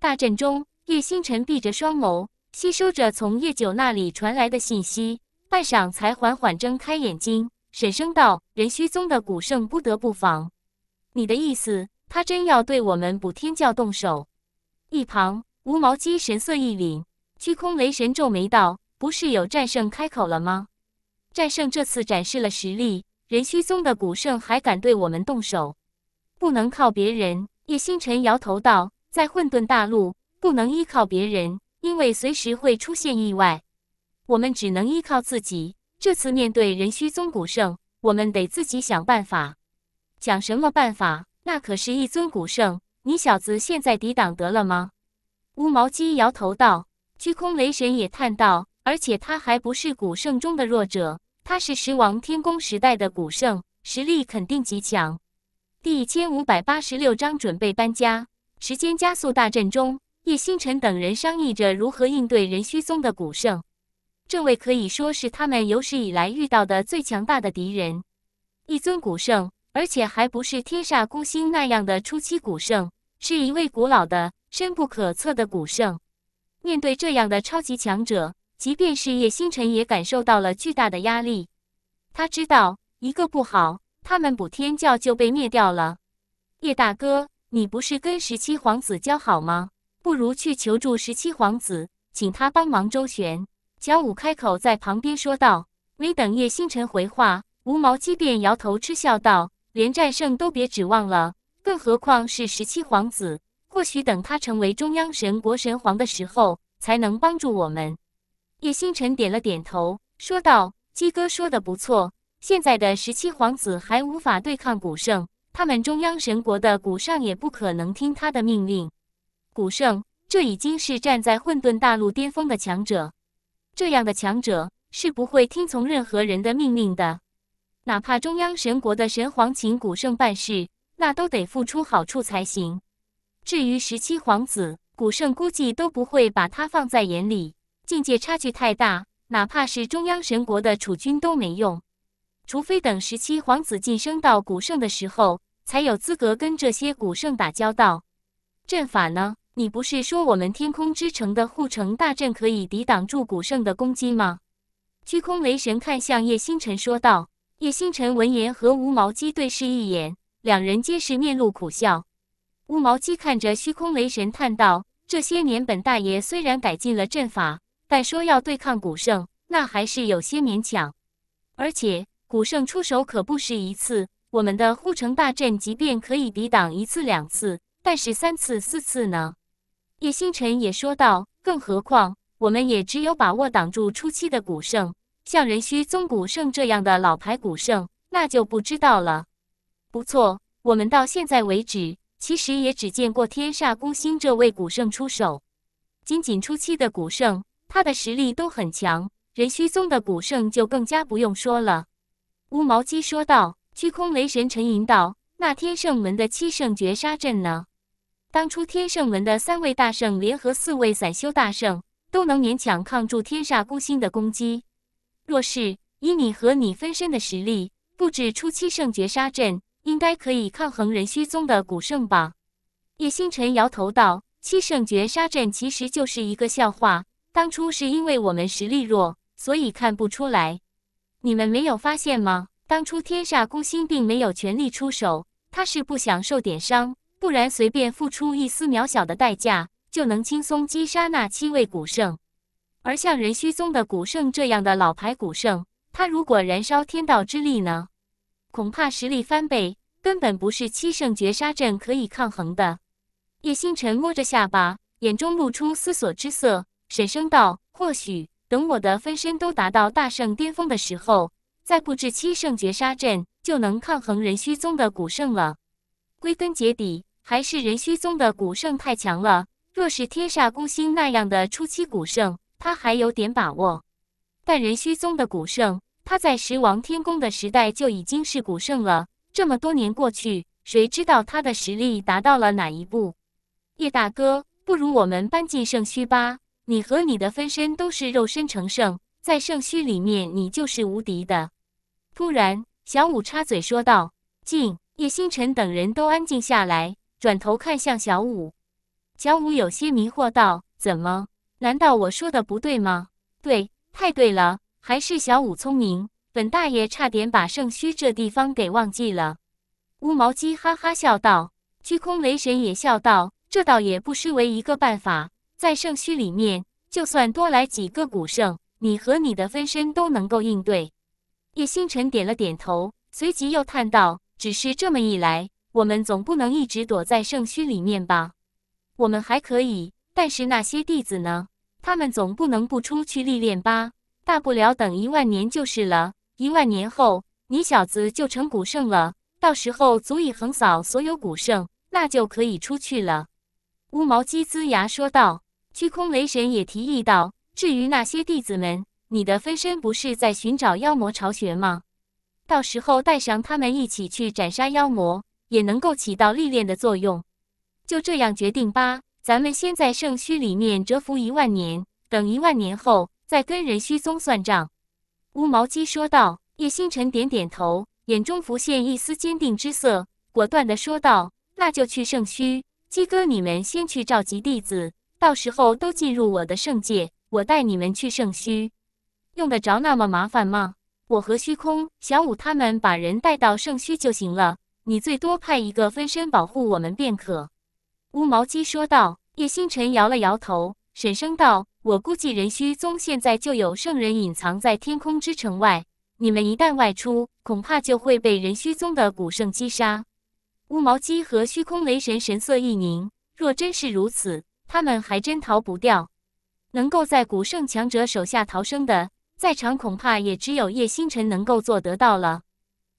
大阵中，叶星辰闭着双眸，吸收着从叶九那里传来的信息，半晌才缓缓睁开眼睛，沈声道：“人虚宗的古圣不得不防。”你的意思？他真要对我们补天教动手？一旁，无毛鸡神色一凛，虚空雷神皱眉道：“不是有战胜开口了吗？”战胜这次展示了实力，人虚宗的古圣还敢对我们动手？不能靠别人。叶星辰摇头道：“在混沌大陆，不能依靠别人，因为随时会出现意外。我们只能依靠自己。这次面对人虚宗古圣，我们得自己想办法。想什么办法？”那可是一尊古圣，你小子现在抵挡得了吗？乌毛鸡摇头道。虚空雷神也叹道：“而且他还不是古圣中的弱者，他是十王天宫时代的古圣，实力肯定极强。”第一千五百八十六章准备搬家。时间加速大阵中，叶星辰等人商议着如何应对人虚松的古圣，这位可以说是他们有史以来遇到的最强大的敌人，一尊古圣。而且还不是天煞孤星那样的初期古圣，是一位古老的、深不可测的古圣。面对这样的超级强者，即便是叶星辰也感受到了巨大的压力。他知道，一个不好，他们补天教就被灭掉了。叶大哥，你不是跟十七皇子交好吗？不如去求助十七皇子，请他帮忙周旋。小五开口在旁边说道。没等叶星辰回话，吴毛鸡便摇头嗤笑道。连战胜都别指望了，更何况是十七皇子。或许等他成为中央神国神皇的时候，才能帮助我们。叶星辰点了点头，说道：“鸡哥说的不错，现在的十七皇子还无法对抗古圣，他们中央神国的古圣也不可能听他的命令。古圣，这已经是站在混沌大陆巅峰的强者，这样的强者是不会听从任何人的命令的。”哪怕中央神国的神皇请古圣办事，那都得付出好处才行。至于十七皇子，古圣估计都不会把他放在眼里，境界差距太大，哪怕是中央神国的储君都没用。除非等十七皇子晋升到古圣的时候，才有资格跟这些古圣打交道。阵法呢？你不是说我们天空之城的护城大阵可以抵挡住古圣的攻击吗？虚空雷神看向叶星辰说道。叶星辰闻言和无毛鸡对视一眼，两人皆是面露苦笑。无毛鸡看着虚空雷神叹道：“这些年本大爷虽然改进了阵法，但说要对抗古圣，那还是有些勉强。而且古圣出手可不是一次，我们的护城大阵即便可以抵挡一次两次，但是三次四次呢？”叶星辰也说道：“更何况，我们也只有把握挡住初期的古圣。”像任虚宗古圣这样的老牌古圣，那就不知道了。不错，我们到现在为止，其实也只见过天煞攻星这位古圣出手。仅仅初期的古圣，他的实力都很强，任虚宗的古圣就更加不用说了。乌毛鸡说道：“虚空雷神沉吟道，那天圣门的七圣绝杀阵呢？当初天圣门的三位大圣联合四位散修大圣，都能勉强抗住天煞孤星的攻击。”若是以你和你分身的实力布置出七圣绝杀阵，应该可以抗衡人虚宗的古圣吧？叶星辰摇头道：“七圣绝杀阵其实就是一个笑话，当初是因为我们实力弱，所以看不出来。你们没有发现吗？当初天煞孤星并没有全力出手，他是不想受点伤，不然随便付出一丝渺小的代价，就能轻松击杀那七位古圣。”而像任虚宗的古圣这样的老牌古圣，他如果燃烧天道之力呢？恐怕实力翻倍，根本不是七圣绝杀阵可以抗衡的。叶星辰摸着下巴，眼中露出思索之色，沈声道：“或许等我的分身都达到大圣巅峰的时候，再布置七圣绝杀阵，就能抗衡任虚宗的古圣了。归根结底，还是任虚宗的古圣太强了。若是天煞孤星那样的初期古圣。”他还有点把握，但人虚宗的古圣，他在十王天宫的时代就已经是古圣了。这么多年过去，谁知道他的实力达到了哪一步？叶大哥，不如我们搬进圣虚吧。你和你的分身都是肉身成圣，在圣虚里面，你就是无敌的。突然，小五插嘴说道：“静。”叶星辰等人都安静下来，转头看向小五。小五有些迷惑道：“怎么？”难道我说的不对吗？对，太对了，还是小五聪明。本大爷差点把圣虚这地方给忘记了。乌毛鸡哈哈笑道。虚空雷神也笑道：“这倒也不失为一个办法，在圣虚里面，就算多来几个古圣，你和你的分身都能够应对。”叶星辰点了点头，随即又叹道：“只是这么一来，我们总不能一直躲在圣虚里面吧？”我们还可以。但是那些弟子呢？他们总不能不出去历练吧？大不了等一万年就是了。一万年后，你小子就成古圣了，到时候足以横扫所有古圣，那就可以出去了。乌毛鸡呲牙说道。虚空雷神也提议道：“至于那些弟子们，你的分身不是在寻找妖魔巢穴吗？到时候带上他们一起去斩杀妖魔，也能够起到历练的作用。”就这样决定吧。咱们先在圣虚里面蛰伏一万年，等一万年后再跟任虚宗算账。”乌毛鸡说道。叶星辰点点头，眼中浮现一丝坚定之色，果断地说道：“那就去圣虚，鸡哥，你们先去召集弟子，到时候都进入我的圣界，我带你们去圣虚。用得着那么麻烦吗？我和虚空、小五他们把人带到圣虚就行了，你最多派一个分身保护我们便可。”乌毛鸡说道：“叶星辰摇了摇头，沈声道：‘我估计人虚宗现在就有圣人隐藏在天空之城外，你们一旦外出，恐怕就会被人虚宗的古圣击杀。’乌毛鸡和虚空雷神神色一凝，若真是如此，他们还真逃不掉。能够在古圣强者手下逃生的，在场恐怕也只有叶星辰能够做得到了。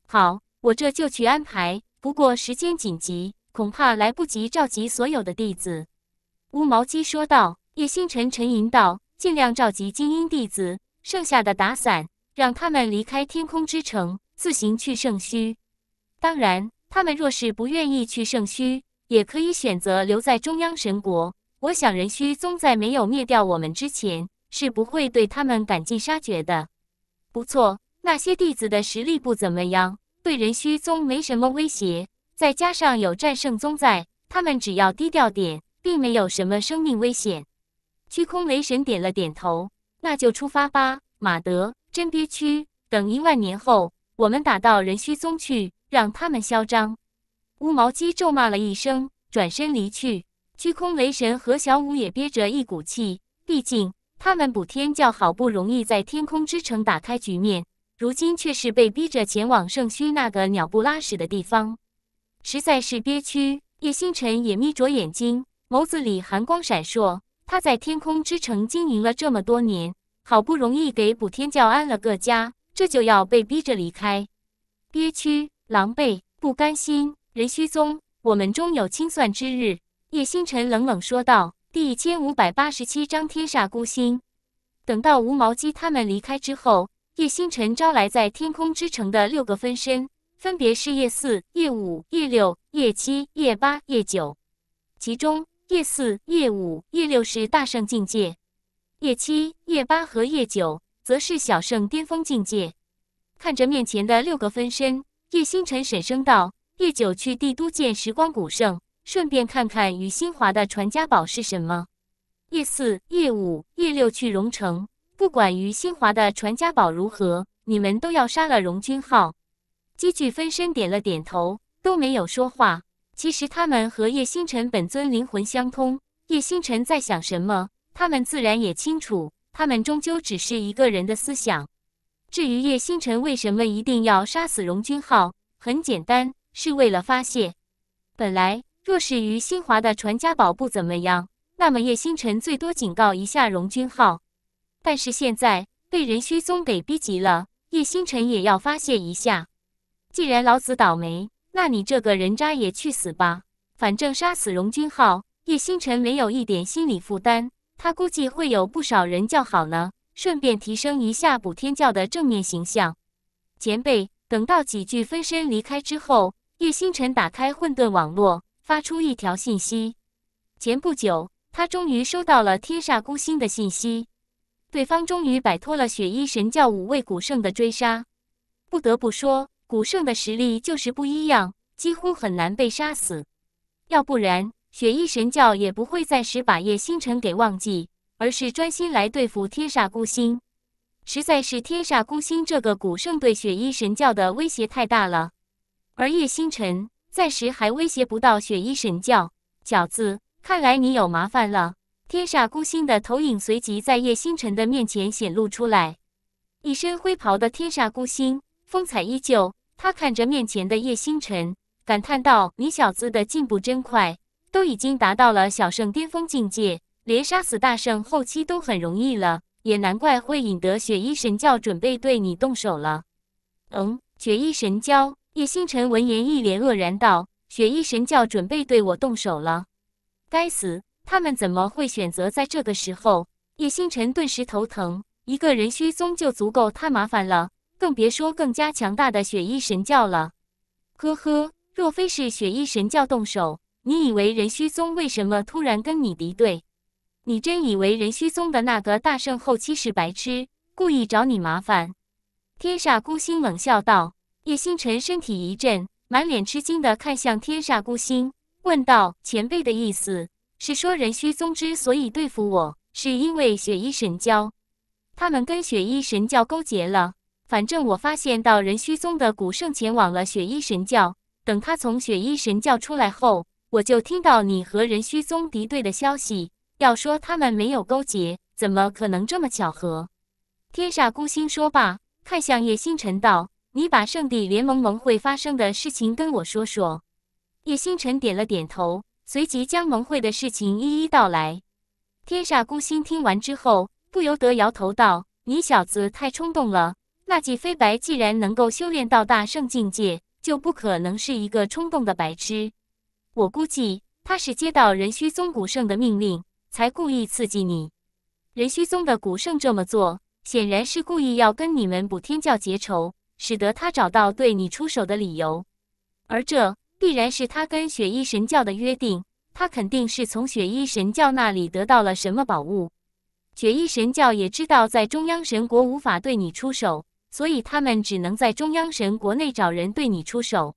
好，我这就去安排，不过时间紧急。”恐怕来不及召集所有的弟子。”乌毛鸡说道。叶星辰沉吟道：“尽量召集精英弟子，剩下的打散，让他们离开天空之城，自行去圣虚。当然，他们若是不愿意去圣虚，也可以选择留在中央神国。我想，人虚宗在没有灭掉我们之前，是不会对他们赶尽杀绝的。不错，那些弟子的实力不怎么样，对人虚宗没什么威胁。”再加上有战圣宗在，他们只要低调点，并没有什么生命危险。虚空雷神点了点头，那就出发吧。马德，真憋屈！等一万年后，我们打到人虚宗去，让他们嚣张。乌毛鸡咒骂了一声，转身离去。虚空雷神和小五也憋着一股气，毕竟他们补天教好不容易在天空之城打开局面，如今却是被逼着前往圣虚那个鸟不拉屎的地方。实在是憋屈，叶星辰也眯着眼睛，眸子里寒光闪烁。他在天空之城经营了这么多年，好不容易给补天教安了个家，这就要被逼着离开，憋屈、狼狈、不甘心。人虚宗，我们终有清算之日。叶星辰冷冷说道。第一千五百八十七章天煞孤星。等到吴毛鸡他们离开之后，叶星辰招来在天空之城的六个分身。分别是夜四、夜五、夜六、夜七、夜八、夜九。其中，夜四、夜五、夜六是大圣境界，夜七、夜八和夜九则是小圣巅峰境界。看着面前的六个分身，叶星辰沈声道：“夜九去帝都见时光古圣，顺便看看于新华的传家宝是什么。夜四、夜五、夜六去荣城，不管于新华的传家宝如何，你们都要杀了荣军号。”机具分身点了点头，都没有说话。其实他们和叶星辰本尊灵魂相通，叶星辰在想什么，他们自然也清楚。他们终究只是一个人的思想。至于叶星辰为什么一定要杀死荣军浩，很简单，是为了发泄。本来若是于新华的传家宝不怎么样，那么叶星辰最多警告一下荣军浩。但是现在被任虚宗给逼急了，叶星辰也要发泄一下。既然老子倒霉，那你这个人渣也去死吧！反正杀死荣军浩，叶星辰没有一点心理负担，他估计会有不少人叫好呢，顺便提升一下补天教的正面形象。前辈，等到几具分身离开之后，叶星辰打开混沌网络，发出一条信息。前不久，他终于收到了天煞孤星的信息，对方终于摆脱了雪衣神教五位古圣的追杀。不得不说。古圣的实力就是不一样，几乎很难被杀死。要不然，雪衣神教也不会暂时把叶星辰给忘记，而是专心来对付天煞孤星。实在是天煞孤星这个古圣对雪衣神教的威胁太大了，而叶星辰暂时还威胁不到雪衣神教。饺子，看来你有麻烦了。天煞孤星的投影随即在叶星辰的面前显露出来，一身灰袍的天煞孤星。风采依旧，他看着面前的叶星辰，感叹道：“你小子的进步真快，都已经达到了小圣巅峰境界，连杀死大圣后期都很容易了。也难怪会引得雪衣神教准备对你动手了。”“嗯，雪衣神教。”叶星辰闻言一脸愕然道：“雪衣神教准备对我动手了？该死，他们怎么会选择在这个时候？”叶星辰顿时头疼，一个人虚宗就足够，太麻烦了。更别说更加强大的雪衣神教了。呵呵，若非是雪衣神教动手，你以为任虚宗为什么突然跟你敌对？你真以为任虚宗的那个大圣后期是白痴，故意找你麻烦？天煞孤星冷笑道。叶星辰身体一震，满脸吃惊的看向天煞孤星，问道：“前辈的意思是说，任虚宗之所以对付我，是因为雪衣神教？他们跟雪衣神教勾结了？”反正我发现到任虚宗的古圣前往了雪衣神教，等他从雪衣神教出来后，我就听到你和任虚宗敌对的消息。要说他们没有勾结，怎么可能这么巧合？天煞孤星说罢，看向叶星辰道：“你把圣地联盟盟会发生的事情跟我说说。”叶星辰点了点头，随即将盟会的事情一一道来。天煞孤星听完之后，不由得摇头道：“你小子太冲动了。”那季飞白既然能够修炼到大圣境界，就不可能是一个冲动的白痴。我估计他是接到人虚宗古圣的命令，才故意刺激你。人虚宗的古圣这么做，显然是故意要跟你们补天教结仇，使得他找到对你出手的理由。而这必然是他跟雪衣神教的约定。他肯定是从雪衣神教那里得到了什么宝物。雪衣神教也知道，在中央神国无法对你出手。所以他们只能在中央神国内找人对你出手。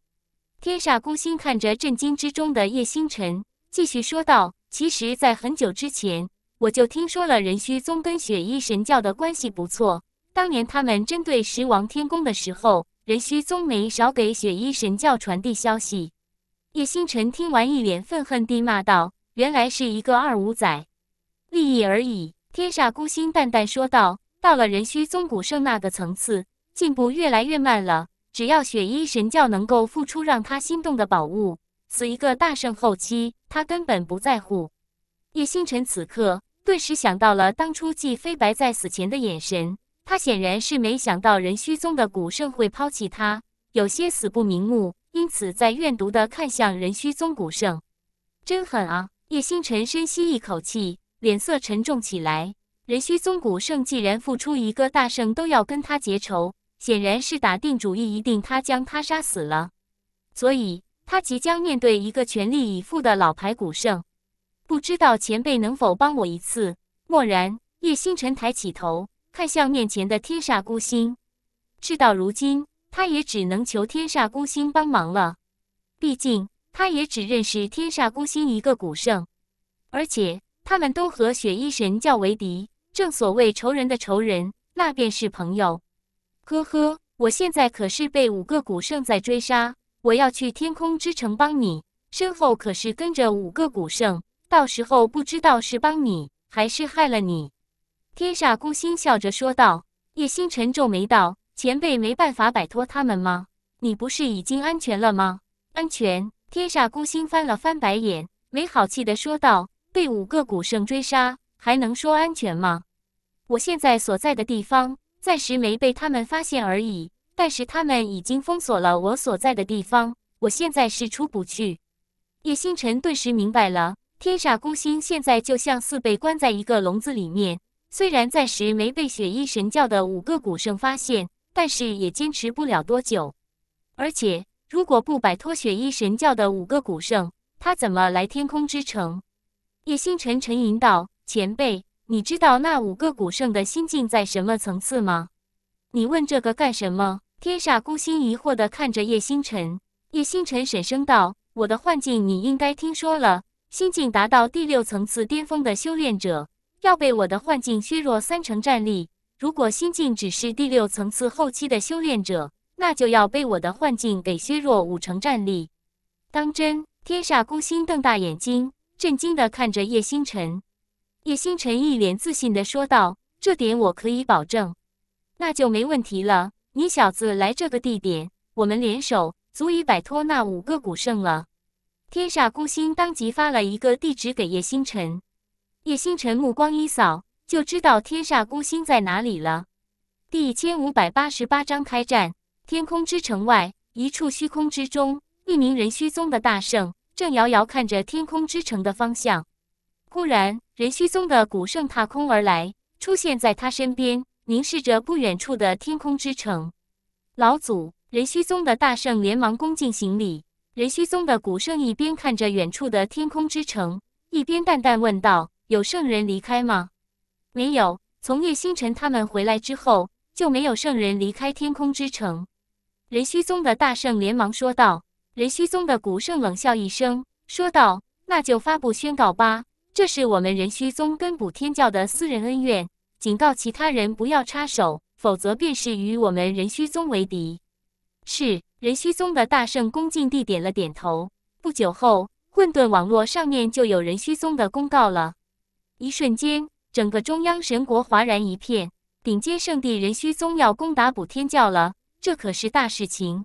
天煞孤星看着震惊之中的叶星辰，继续说道：“其实，在很久之前，我就听说了人虚宗跟雪衣神教的关系不错。当年他们针对十王天宫的时候，人虚宗没少给雪衣神教传递消息。”叶星辰听完，一脸愤恨地骂道：“原来是一个二五仔，利益而已。”天煞孤星淡淡说道。到了人虚宗古圣那个层次，进步越来越慢了。只要雪衣神教能够付出让他心动的宝物，死一个大圣后期，他根本不在乎。叶星辰此刻顿时想到了当初季飞白在死前的眼神，他显然是没想到人虚宗的古圣会抛弃他，有些死不瞑目，因此在怨毒的看向人虚宗古圣。真狠啊！叶星辰深吸一口气，脸色沉重起来。人须宗古圣，既然付出一个大圣都要跟他结仇，显然是打定主意一定他将他杀死了。所以，他即将面对一个全力以赴的老牌古圣，不知道前辈能否帮我一次。蓦然，叶星辰抬起头，看向面前的天煞孤星。事到如今，他也只能求天煞孤星帮忙了。毕竟，他也只认识天煞孤星一个古圣，而且他们都和雪衣神教为敌。正所谓仇人的仇人，那便是朋友。呵呵，我现在可是被五个古圣在追杀，我要去天空之城帮你，身后可是跟着五个古圣，到时候不知道是帮你还是害了你。天煞孤星笑着说道。叶星辰皱眉道：“前辈没办法摆脱他们吗？你不是已经安全了吗？”安全？天煞孤星翻了翻白眼，没好气的说道：“被五个古圣追杀，还能说安全吗？”我现在所在的地方暂时没被他们发现而已，但是他们已经封锁了我所在的地方，我现在是出不去。叶星辰顿时明白了，天煞孤星现在就像似被关在一个笼子里面。虽然暂时没被雪衣神教的五个古圣发现，但是也坚持不了多久。而且如果不摆脱雪衣神教的五个古圣，他怎么来天空之城？叶星辰沉吟道：“前辈。”你知道那五个古圣的心境在什么层次吗？你问这个干什么？天煞孤星疑惑地看着叶星辰。叶星辰沈声道：“我的幻境你应该听说了，心境达到第六层次巅峰的修炼者，要被我的幻境削弱三成战力。如果心境只是第六层次后期的修炼者，那就要被我的幻境给削弱五成战力。”当真？天煞孤星瞪大眼睛，震惊地看着叶星辰。叶星辰一脸自信地说道：“这点我可以保证，那就没问题了。你小子来这个地点，我们联手足以摆脱那五个古圣了。”天煞孤星当即发了一个地址给叶星辰。叶星辰目光一扫，就知道天煞孤星在哪里了。第一千五百八十八章开战。天空之城外一处虚空之中，一名人虚宗的大圣正遥遥看着天空之城的方向。忽然，任虚宗的古圣踏空而来，出现在他身边，凝视着不远处的天空之城。老祖，任虚宗的大圣连忙恭敬行礼。任虚宗的古圣一边看着远处的天空之城，一边淡淡问道：“有圣人离开吗？”“没有，从叶星辰他们回来之后，就没有圣人离开天空之城。”任虚宗的大圣连忙说道。任虚宗的古圣冷笑一声，说道：“那就发布宣告吧。”这是我们仁虚宗跟补天教的私人恩怨，警告其他人不要插手，否则便是与我们仁虚宗为敌。是仁虚宗的大圣恭敬地点了点头。不久后，混沌网络上面就有仁虚宗的公告了。一瞬间，整个中央神国哗然一片。顶尖圣地仁虚宗要攻打补天教了，这可是大事情。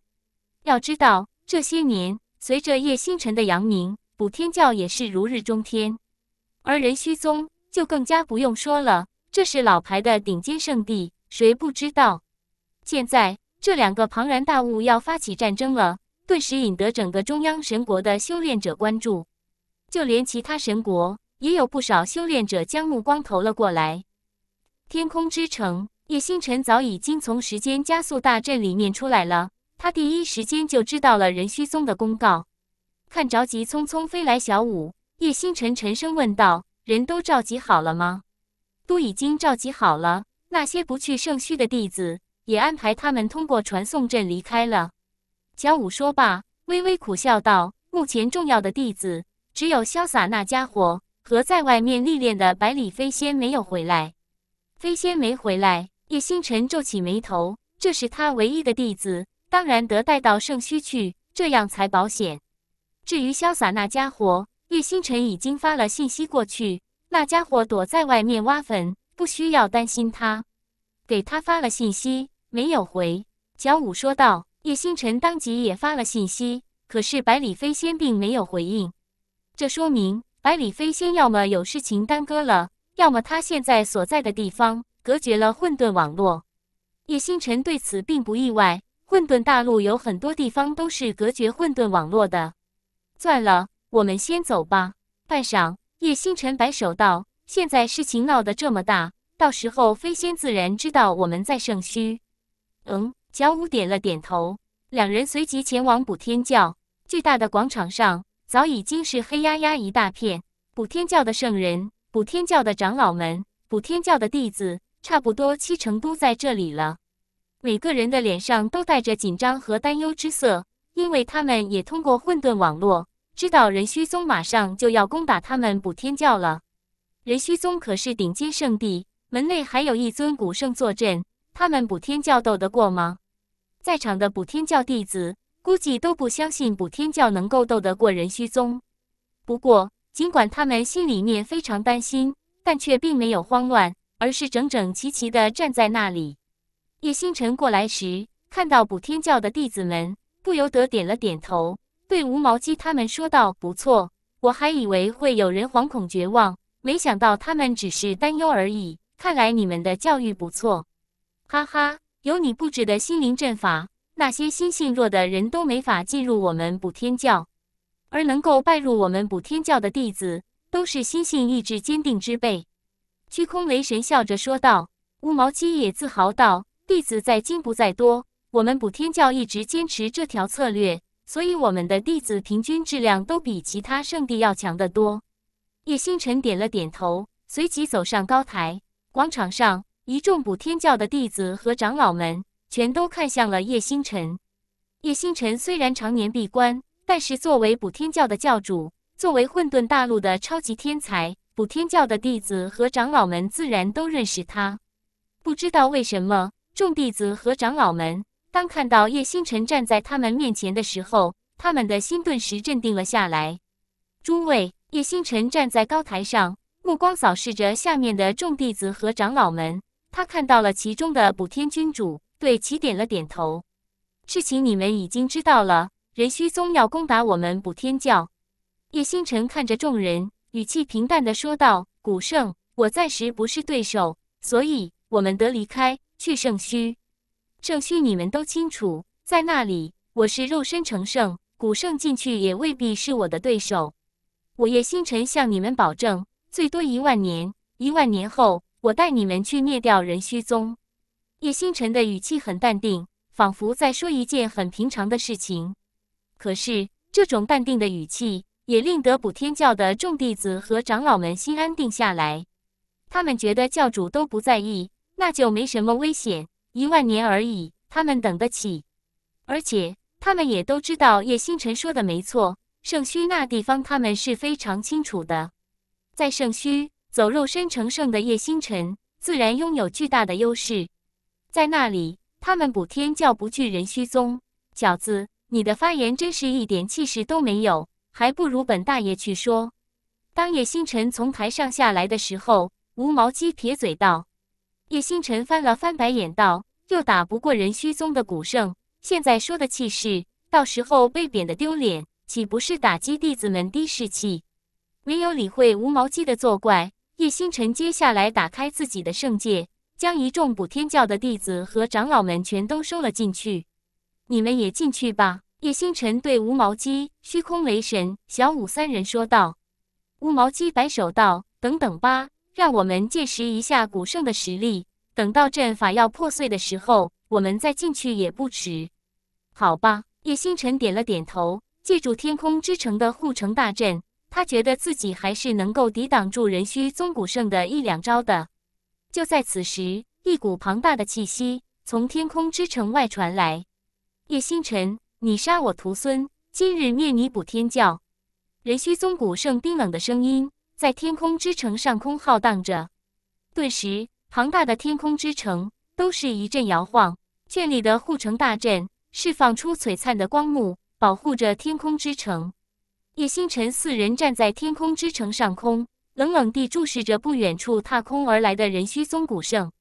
要知道，这些年随着叶星辰的扬名，补天教也是如日中天。而任虚宗就更加不用说了，这是老牌的顶尖圣地，谁不知道？现在这两个庞然大物要发起战争了，顿时引得整个中央神国的修炼者关注，就连其他神国也有不少修炼者将目光投了过来。天空之城，叶星辰早已经从时间加速大阵里面出来了，他第一时间就知道了任虚宗的公告，看着急匆匆飞来小舞，叶星辰沉声问道：“人都召集好了吗？”“都已经召集好了。那些不去圣虚的弟子，也安排他们通过传送阵离开了。”小五说罢，微微苦笑道：“目前重要的弟子，只有潇洒那家伙和在外面历练的百里飞仙没有回来。飞仙没回来。”叶星辰皱起眉头：“这是他唯一的弟子，当然得带到圣虚去，这样才保险。至于潇洒那家伙……”叶星辰已经发了信息过去，那家伙躲在外面挖坟，不需要担心他。给他发了信息，没有回。蒋武说道。叶星辰当即也发了信息，可是百里飞仙并没有回应。这说明百里飞仙要么有事情耽搁了，要么他现在所在的地方隔绝了混沌网络。叶星辰对此并不意外，混沌大陆有很多地方都是隔绝混沌网络的。算了。我们先走吧。半晌，叶星辰摆手道：“现在事情闹得这么大，到时候飞仙自然知道我们在圣虚。”嗯，小五点了点头。两人随即前往补天教。巨大的广场上，早已经是黑压压一大片。补天教的圣人、补天教的长老们、补天教的弟子，差不多七成都在这里了。每个人的脸上都带着紧张和担忧之色，因为他们也通过混沌网络。知道人虚宗马上就要攻打他们补天教了。人虚宗可是顶尖圣地，门内还有一尊古圣坐镇，他们补天教斗得过吗？在场的补天教弟子估计都不相信补天教能够斗得过人虚宗。不过，尽管他们心里面非常担心，但却并没有慌乱，而是整整齐齐地站在那里。叶星辰过来时，看到补天教的弟子们，不由得点了点头。对无毛鸡他们说道：“不错，我还以为会有人惶恐绝望，没想到他们只是担忧而已。看来你们的教育不错，哈哈，有你布置的心灵阵法，那些心性弱的人都没法进入我们补天教，而能够拜入我们补天教的弟子，都是心性意志坚定之辈。”虚空雷神笑着说道。乌毛鸡也自豪道：“弟子在精不在多，我们补天教一直坚持这条策略。”所以，我们的弟子平均质量都比其他圣地要强得多。叶星辰点了点头，随即走上高台。广场上，一众补天教的弟子和长老们全都看向了叶星辰。叶星辰虽然常年闭关，但是作为补天教的教主，作为混沌大陆的超级天才，补天教的弟子和长老们自然都认识他。不知道为什么，众弟子和长老们。当看到叶星辰站在他们面前的时候，他们的心顿时镇定了下来。诸位，叶星辰站在高台上，目光扫视着下面的众弟子和长老们。他看到了其中的补天君主，对其点了点头。事情你们已经知道了，人虚宗要攻打我们补天教。叶星辰看着众人，语气平淡的说道：“古圣，我暂时不是对手，所以我们得离开，去圣虚。”圣虚，你们都清楚，在那里我是肉身成圣，古圣进去也未必是我的对手。我叶星辰向你们保证，最多一万年，一万年后，我带你们去灭掉人虚宗。叶星辰的语气很淡定，仿佛在说一件很平常的事情。可是这种淡定的语气，也令得补天教的众弟子和长老们心安定下来。他们觉得教主都不在意，那就没什么危险。一万年而已，他们等得起，而且他们也都知道叶星辰说的没错。圣墟那地方，他们是非常清楚的。在圣墟，走肉身成圣的叶星辰，自然拥有巨大的优势。在那里，他们补天教不惧人虚宗。小子，你的发言真是一点气势都没有，还不如本大爷去说。当叶星辰从台上下来的时候，吴毛鸡撇嘴道。叶星辰翻了翻白眼，道：“又打不过人虚宗的古圣，现在说的气势，到时候被贬的丢脸，岂不是打击弟子们的士气？”没有理会无毛鸡的作怪，叶星辰接下来打开自己的圣界，将一众补天教的弟子和长老们全都收了进去。“你们也进去吧。”叶星辰对无毛鸡、虚空雷神、小五三人说道。无毛鸡摆手道：“等等吧。”让我们见识一下古圣的实力。等到阵法要破碎的时候，我们再进去也不迟，好吧？叶星辰点了点头。借助天空之城的护城大阵，他觉得自己还是能够抵挡住人虚宗古圣的一两招的。就在此时，一股庞大的气息从天空之城外传来。叶星辰，你杀我徒孙，今日灭你补天教！人虚宗古圣冰冷的声音。在天空之城上空浩荡着，顿时庞大的天空之城都是一阵摇晃。建立的护城大阵释放出璀璨的光幕，保护着天空之城。叶星辰四人站在天空之城上空，冷冷地注视着不远处踏空而来的任虚宗古圣。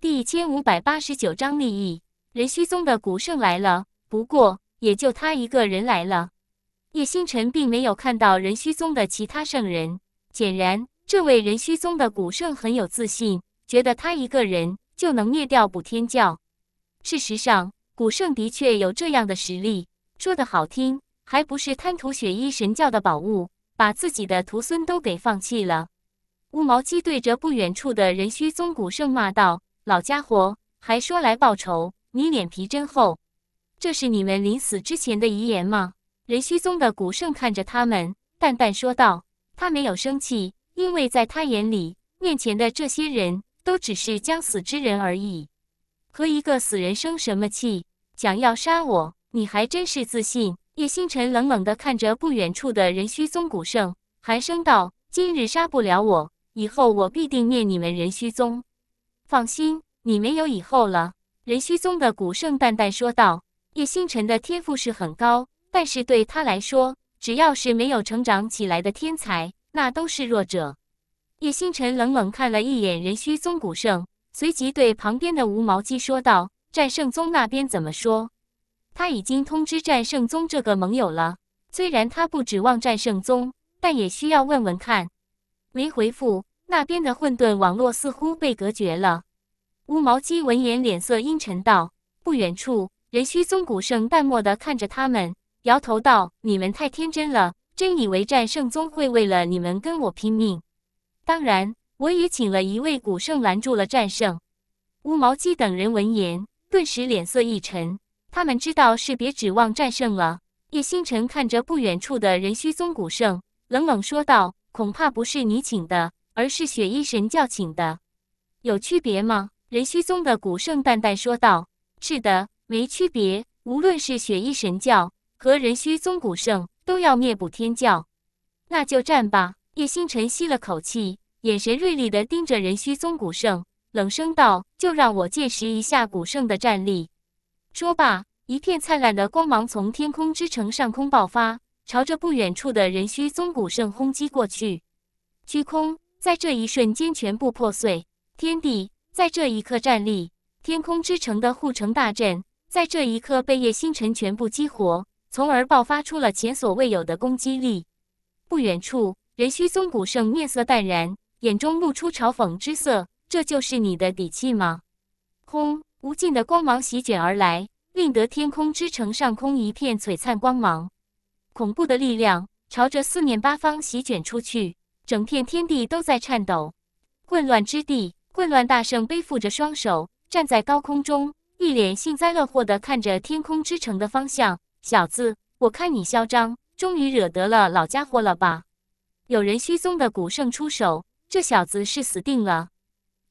第一千五百八十九章利益。任虚宗的古圣来了，不过也就他一个人来了。叶星辰并没有看到任虚宗的其他圣人。显然，这位仁虚宗的古圣很有自信，觉得他一个人就能灭掉补天教。事实上，古圣的确有这样的实力。说得好听，还不是贪图雪衣神教的宝物，把自己的徒孙都给放弃了。乌毛鸡对着不远处的仁虚宗古圣骂道：“老家伙，还说来报仇，你脸皮真厚！这是你们临死之前的遗言吗？”仁虚宗的古圣看着他们，淡淡说道。他没有生气，因为在他眼里，面前的这些人都只是将死之人而已，和一个死人生什么气？想要杀我，你还真是自信。叶星辰冷冷的看着不远处的任虚宗古圣，寒声道：“今日杀不了我，以后我必定灭你们任虚宗。”放心，你没有以后了。”任虚宗的古圣淡淡说道：“叶星辰的天赋是很高，但是对他来说。”只要是没有成长起来的天才，那都是弱者。叶星辰冷冷看了一眼人虚宗古圣，随即对旁边的吴毛鸡说道：“战圣宗那边怎么说？他已经通知战圣宗这个盟友了。虽然他不指望战圣宗，但也需要问问看。”没回复，那边的混沌网络似乎被隔绝了。吴毛鸡闻言脸色阴沉道：“不远处，人虚宗古圣淡漠地看着他们。”摇头道：“你们太天真了，真以为战圣宗会为了你们跟我拼命？当然，我也请了一位古圣拦住了战圣。”乌毛鸡等人闻言，顿时脸色一沉。他们知道是别指望战胜了。叶星辰看着不远处的任虚宗古圣，冷冷说道：“恐怕不是你请的，而是雪衣神教请的，有区别吗？”任虚宗的古圣淡淡说道：“是的，没区别。无论是雪衣神教。”和仁虚宗古圣都要灭补天教，那就战吧！叶星辰吸了口气，眼神锐利地盯着仁虚宗古圣，冷声道：“就让我见识一下古圣的战力。”说罢，一片灿烂的光芒从天空之城上空爆发，朝着不远处的仁虚宗古圣轰击过去。虚空在这一瞬间全部破碎，天地在这一刻站立，天空之城的护城大阵在这一刻被叶星辰全部激活。从而爆发出了前所未有的攻击力。不远处，任须宗古圣面色淡然，眼中露出嘲讽之色：“这就是你的底气吗？”轰！无尽的光芒席卷而来，令得天空之城上空一片璀璨光芒。恐怖的力量朝着四面八方席卷出去，整片天地都在颤抖。混乱之地，混乱大圣背负着双手，站在高空中，一脸幸灾乐祸地看着天空之城的方向。小子，我看你嚣张，终于惹得了老家伙了吧？有人虚宗的古圣出手，这小子是死定了。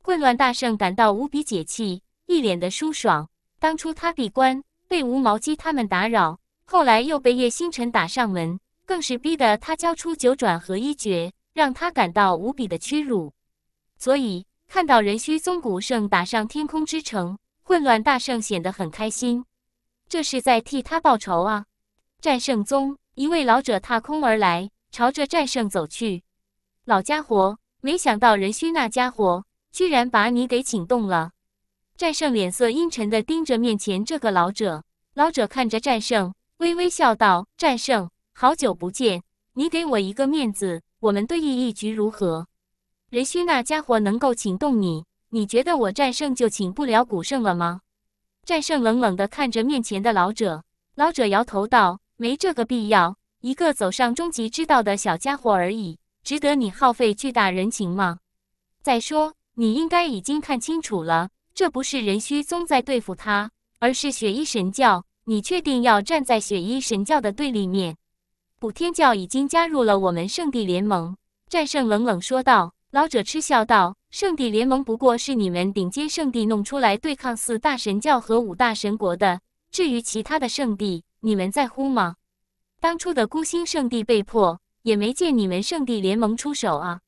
混乱大圣感到无比解气，一脸的舒爽。当初他闭关被无毛鸡他们打扰，后来又被叶星辰打上门，更是逼得他交出九转合一诀，让他感到无比的屈辱。所以看到人虚宗古圣打上天空之城，混乱大圣显得很开心。这是在替他报仇啊！战胜宗一位老者踏空而来，朝着战胜走去。老家伙，没想到任虚那家伙居然把你给请动了。战胜脸色阴沉的盯着面前这个老者，老者看着战胜，微微笑道：“战胜，好久不见，你给我一个面子，我们对弈一局如何？任虚那家伙能够请动你，你觉得我战胜就请不了古圣了吗？”战胜冷冷地看着面前的老者，老者摇头道：“没这个必要，一个走上终极之道的小家伙而已，值得你耗费巨大人情吗？再说，你应该已经看清楚了，这不是人虚宗在对付他，而是雪衣神教。你确定要站在雪衣神教的对立面？补天教已经加入了我们圣地联盟。”战胜冷冷说道。老者嗤笑道。圣地联盟不过是你们顶尖圣地弄出来对抗四大神教和五大神国的，至于其他的圣地，你们在乎吗？当初的孤星圣地被破，也没见你们圣地联盟出手啊！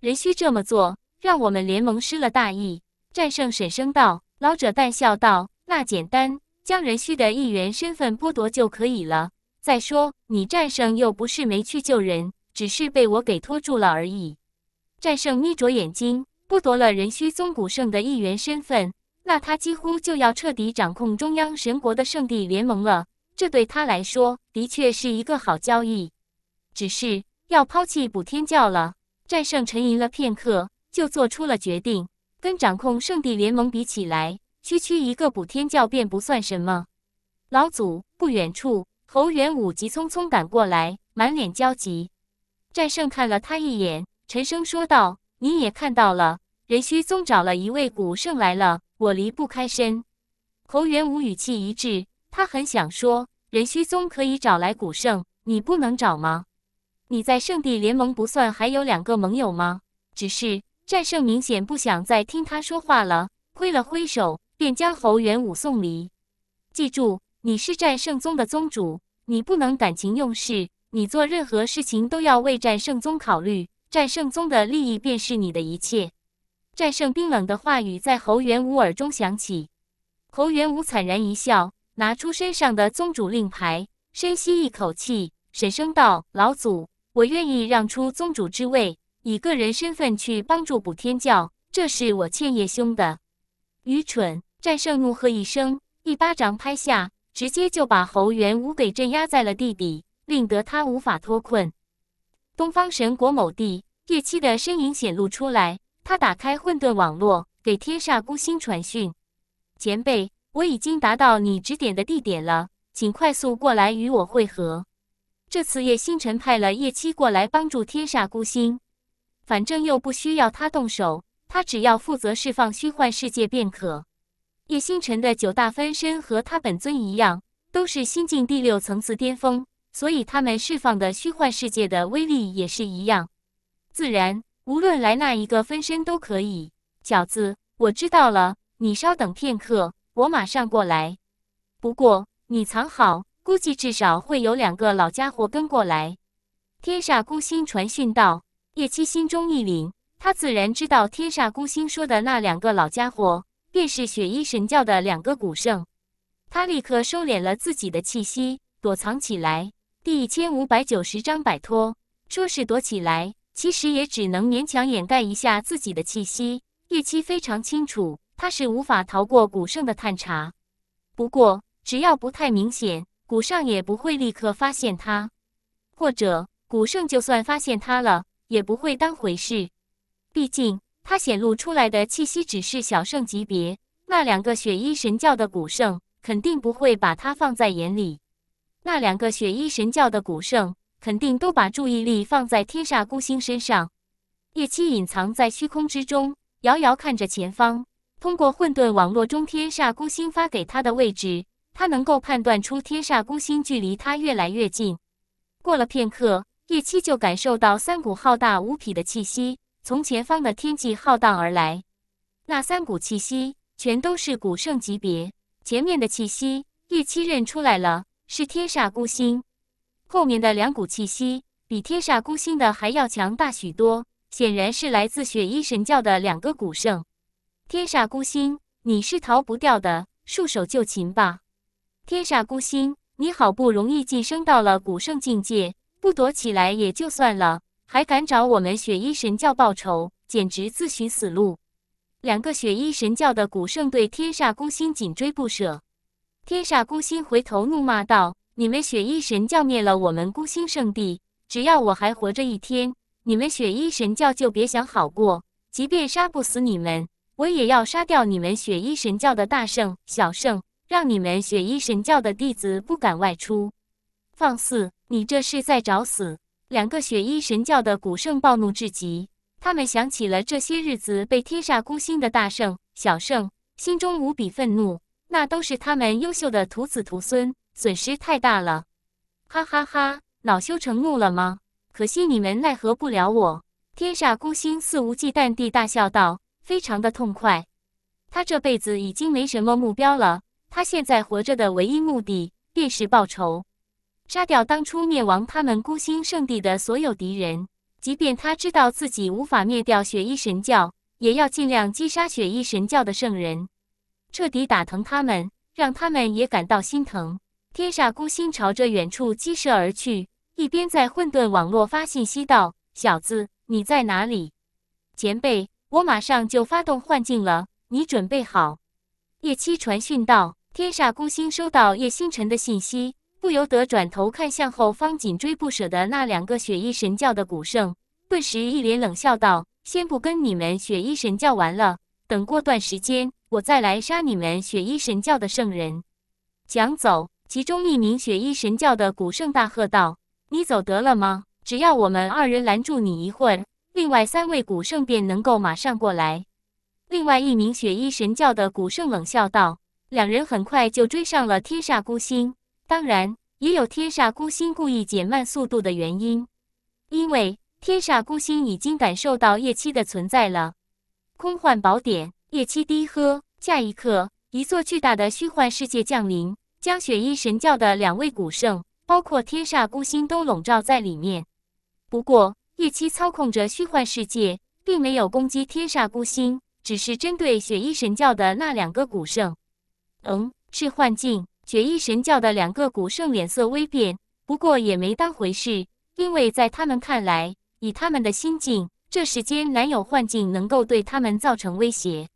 人虚这么做，让我们联盟失了大义。战胜沈声道，老者淡笑道：“那简单，将人虚的一员身份剥夺就可以了。再说，你战胜又不是没去救人，只是被我给拖住了而已。”战胜眯着眼睛。剥夺了仁虚宗古圣的一员身份，那他几乎就要彻底掌控中央神国的圣地联盟了。这对他来说的确是一个好交易，只是要抛弃补天教了。战胜沉吟了片刻，就做出了决定。跟掌控圣地联盟比起来，区区一个补天教便不算什么。老祖，不远处，侯元武急匆匆赶过来，满脸焦急。战胜看了他一眼，沉声说道：“你也看到了。”任虚宗找了一位古圣来了，我离不开身。侯元武语气一致，他很想说任虚宗可以找来古圣，你不能找吗？你在圣地联盟不算还有两个盟友吗？只是战胜明显不想再听他说话了，挥了挥手便将侯元武送离。记住，你是战圣宗的宗主，你不能感情用事，你做任何事情都要为战圣宗考虑，战圣宗的利益便是你的一切。战胜冰冷的话语在侯元武耳中响起，侯元武惨然一笑，拿出身上的宗主令牌，深吸一口气，沈声道：“老祖，我愿意让出宗主之位，以个人身份去帮助补天教，这是我欠叶兄的。”愚蠢！战胜怒喝一声，一巴掌拍下，直接就把侯元武给镇压在了地底，令得他无法脱困。东方神国某地，叶七的身影显露出来。他打开混沌网络，给天煞孤星传讯：“前辈，我已经达到你指点的地点了，请快速过来与我会合。”这次叶星辰派了叶七过来帮助天煞孤星，反正又不需要他动手，他只要负责释放虚幻世界便可。叶星辰的九大分身和他本尊一样，都是新晋第六层次巅峰，所以他们释放的虚幻世界的威力也是一样，自然。无论来那一个分身都可以，小子，我知道了，你稍等片刻，我马上过来。不过你藏好，估计至少会有两个老家伙跟过来。天煞孤星传讯道，叶七心中一凛，他自然知道天煞孤星说的那两个老家伙便是雪衣神教的两个古圣，他立刻收敛了自己的气息，躲藏起来。第一千五百九十章摆脱，说是躲起来。其实也只能勉强掩盖一下自己的气息。叶七非常清楚，他是无法逃过古圣的探查。不过，只要不太明显，古圣也不会立刻发现他。或者，古圣就算发现他了，也不会当回事。毕竟，他显露出来的气息只是小圣级别，那两个雪衣神教的古圣肯定不会把他放在眼里。那两个雪衣神教的古圣。肯定都把注意力放在天煞孤星身上。叶七隐藏在虚空之中，遥遥看着前方。通过混沌网络中天煞孤星发给他的位置，他能够判断出天煞孤星距离他越来越近。过了片刻，叶七就感受到三股浩大无匹的气息从前方的天际浩荡而来。那三股气息全都是古圣级别。前面的气息，叶七认出来了，是天煞孤星。后面的两股气息比天煞孤星的还要强大许多，显然是来自雪衣神教的两个古圣。天煞孤星，你是逃不掉的，束手就擒吧！天煞孤星，你好不容易晋升到了古圣境界，不躲起来也就算了，还敢找我们雪衣神教报仇，简直自寻死路！两个雪衣神教的古圣对天煞孤星紧追不舍。天煞孤星回头怒骂道。你们雪衣神教灭了我们孤星圣地，只要我还活着一天，你们雪衣神教就别想好过。即便杀不死你们，我也要杀掉你们雪衣神教的大圣、小圣，让你们雪衣神教的弟子不敢外出。放肆！你这是在找死！两个雪衣神教的古圣暴怒至极，他们想起了这些日子被天煞孤星的大圣、小圣，心中无比愤怒。那都是他们优秀的徒子徒孙。损失太大了，哈哈哈！恼羞成怒了吗？可惜你们奈何不了我。天煞孤星肆无忌惮地大笑道：“非常的痛快。”他这辈子已经没什么目标了，他现在活着的唯一目的便是报仇，杀掉当初灭亡他们孤星圣地的所有敌人。即便他知道自己无法灭掉雪衣神教，也要尽量击杀雪衣神教的圣人，彻底打疼他们，让他们也感到心疼。天煞孤星朝着远处激射而去，一边在混沌网络发信息道：“小子，你在哪里？”前辈，我马上就发动幻境了，你准备好。”叶七传讯道。天煞孤星收到叶星辰的信息，不由得转头看向后方紧追不舍的那两个雪衣神教的古圣，顿时一脸冷笑道：“先不跟你们雪衣神教玩了，等过段时间，我再来杀你们雪衣神教的圣人。”讲走。其中一名雪衣神教的古圣大喝道：“你走得了吗？只要我们二人拦住你一会儿，另外三位古圣便能够马上过来。”另外一名雪衣神教的古圣冷笑道：“两人很快就追上了天煞孤星，当然也有天煞孤星故意减慢速度的原因，因为天煞孤星已经感受到叶七的存在了。”空幻宝典，叶七低喝。下一刻，一座巨大的虚幻世界降临。将雪衣神教的两位古圣，包括天煞孤星，都笼罩在里面。不过叶七操控着虚幻世界，并没有攻击天煞孤星，只是针对雪衣神教的那两个古圣。嗯，是幻境。雪衣神教的两个古圣脸色微变，不过也没当回事，因为在他们看来，以他们的心境，这世间难有幻境能够对他们造成威胁。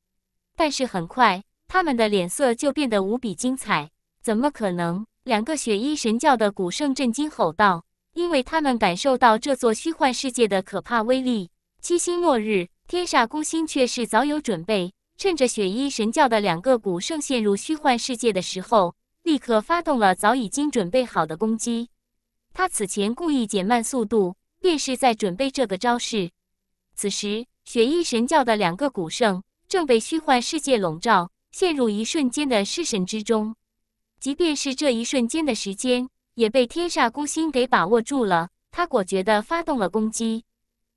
但是很快，他们的脸色就变得无比精彩。怎么可能？两个雪衣神教的古圣震惊吼道，因为他们感受到这座虚幻世界的可怕威力。七星落日，天煞孤星却是早有准备。趁着雪衣神教的两个古圣陷入虚幻世界的时候，立刻发动了早已经准备好的攻击。他此前故意减慢速度，便是在准备这个招式。此时，雪衣神教的两个古圣正被虚幻世界笼罩，陷入一瞬间的失神之中。即便是这一瞬间的时间，也被天煞孤星给把握住了。他果决地发动了攻击，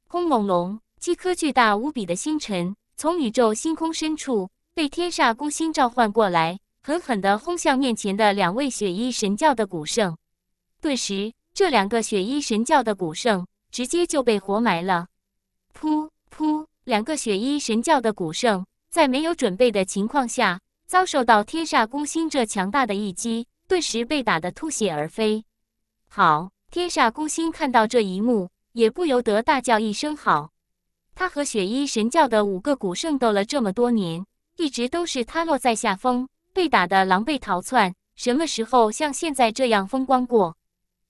轰隆隆，几颗巨大无比的星辰从宇宙星空深处被天煞孤星召唤过来，狠狠地轰向面前的两位雪衣神教的古圣。顿时，这两个雪衣神教的古圣直接就被活埋了。噗噗，两个雪衣神教的古圣在没有准备的情况下。遭受到天煞攻心这强大的一击，顿时被打得吐血而飞。好，天煞攻心看到这一幕，也不由得大叫一声“好”。他和雪衣神教的五个古圣斗了这么多年，一直都是他落在下风，被打得狼狈逃窜，什么时候像现在这样风光过？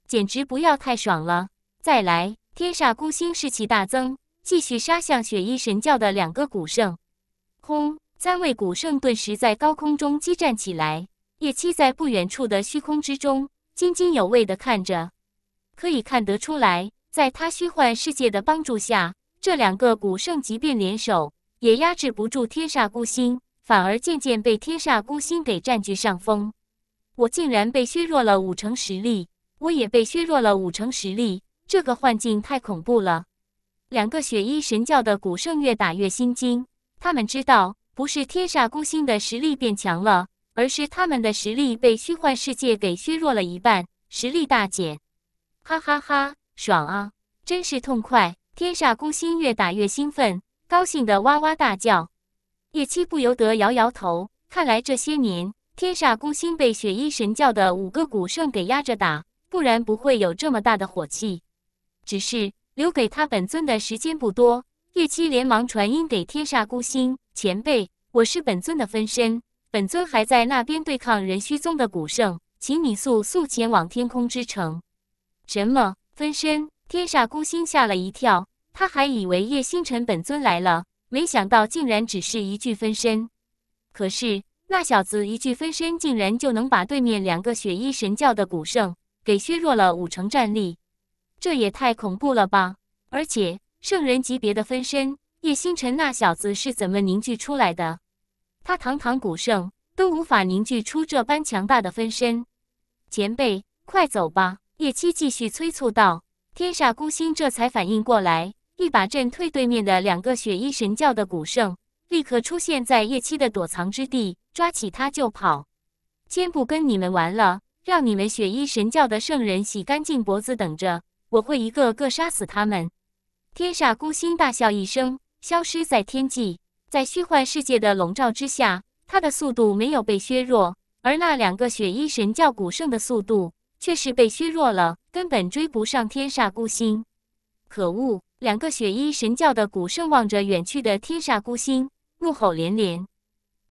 简直不要太爽了！再来，天煞攻心士气大增，继续杀向雪衣神教的两个古圣。轰！三位古圣顿时在高空中激战起来。叶七在不远处的虚空之中津津有味地看着，可以看得出来，在他虚幻世界的帮助下，这两个古圣即便联手也压制不住天煞孤星，反而渐渐被天煞孤星给占据上风。我竟然被削弱了五成实力，我也被削弱了五成实力。这个幻境太恐怖了！两个雪衣神教的古圣越打越心惊，他们知道。不是天煞孤星的实力变强了，而是他们的实力被虚幻世界给削弱了一半，实力大减。哈哈哈，爽啊，真是痛快！天煞孤星越打越兴奋，高兴的哇哇大叫。叶七不由得摇摇头，看来这些年天煞孤星被雪衣神教的五个古圣给压着打，不然不会有这么大的火气。只是留给他本尊的时间不多。叶七连忙传音给天煞孤星前辈：“我是本尊的分身，本尊还在那边对抗人虚宗的古圣，请你速速前往天空之城。”什么分身？天煞孤星吓了一跳，他还以为叶星辰本尊来了，没想到竟然只是一具分身。可是那小子一具分身，竟然就能把对面两个雪衣神教的古圣给削弱了五成战力，这也太恐怖了吧！而且。圣人级别的分身，叶星辰那小子是怎么凝聚出来的？他堂堂古圣都无法凝聚出这般强大的分身。前辈，快走吧！叶七继续催促道。天煞孤星这才反应过来，一把震退对面的两个雪衣神教的古圣，立刻出现在叶七的躲藏之地，抓起他就跑。先不跟你们玩了，让你们雪衣神教的圣人洗干净脖子等着，我会一个个杀死他们。天煞孤星大笑一声，消失在天际。在虚幻世界的笼罩之下，他的速度没有被削弱，而那两个雪衣神教古圣的速度却是被削弱了，根本追不上天煞孤星。可恶！两个雪衣神教的古圣望着远去的天煞孤星，怒吼连连。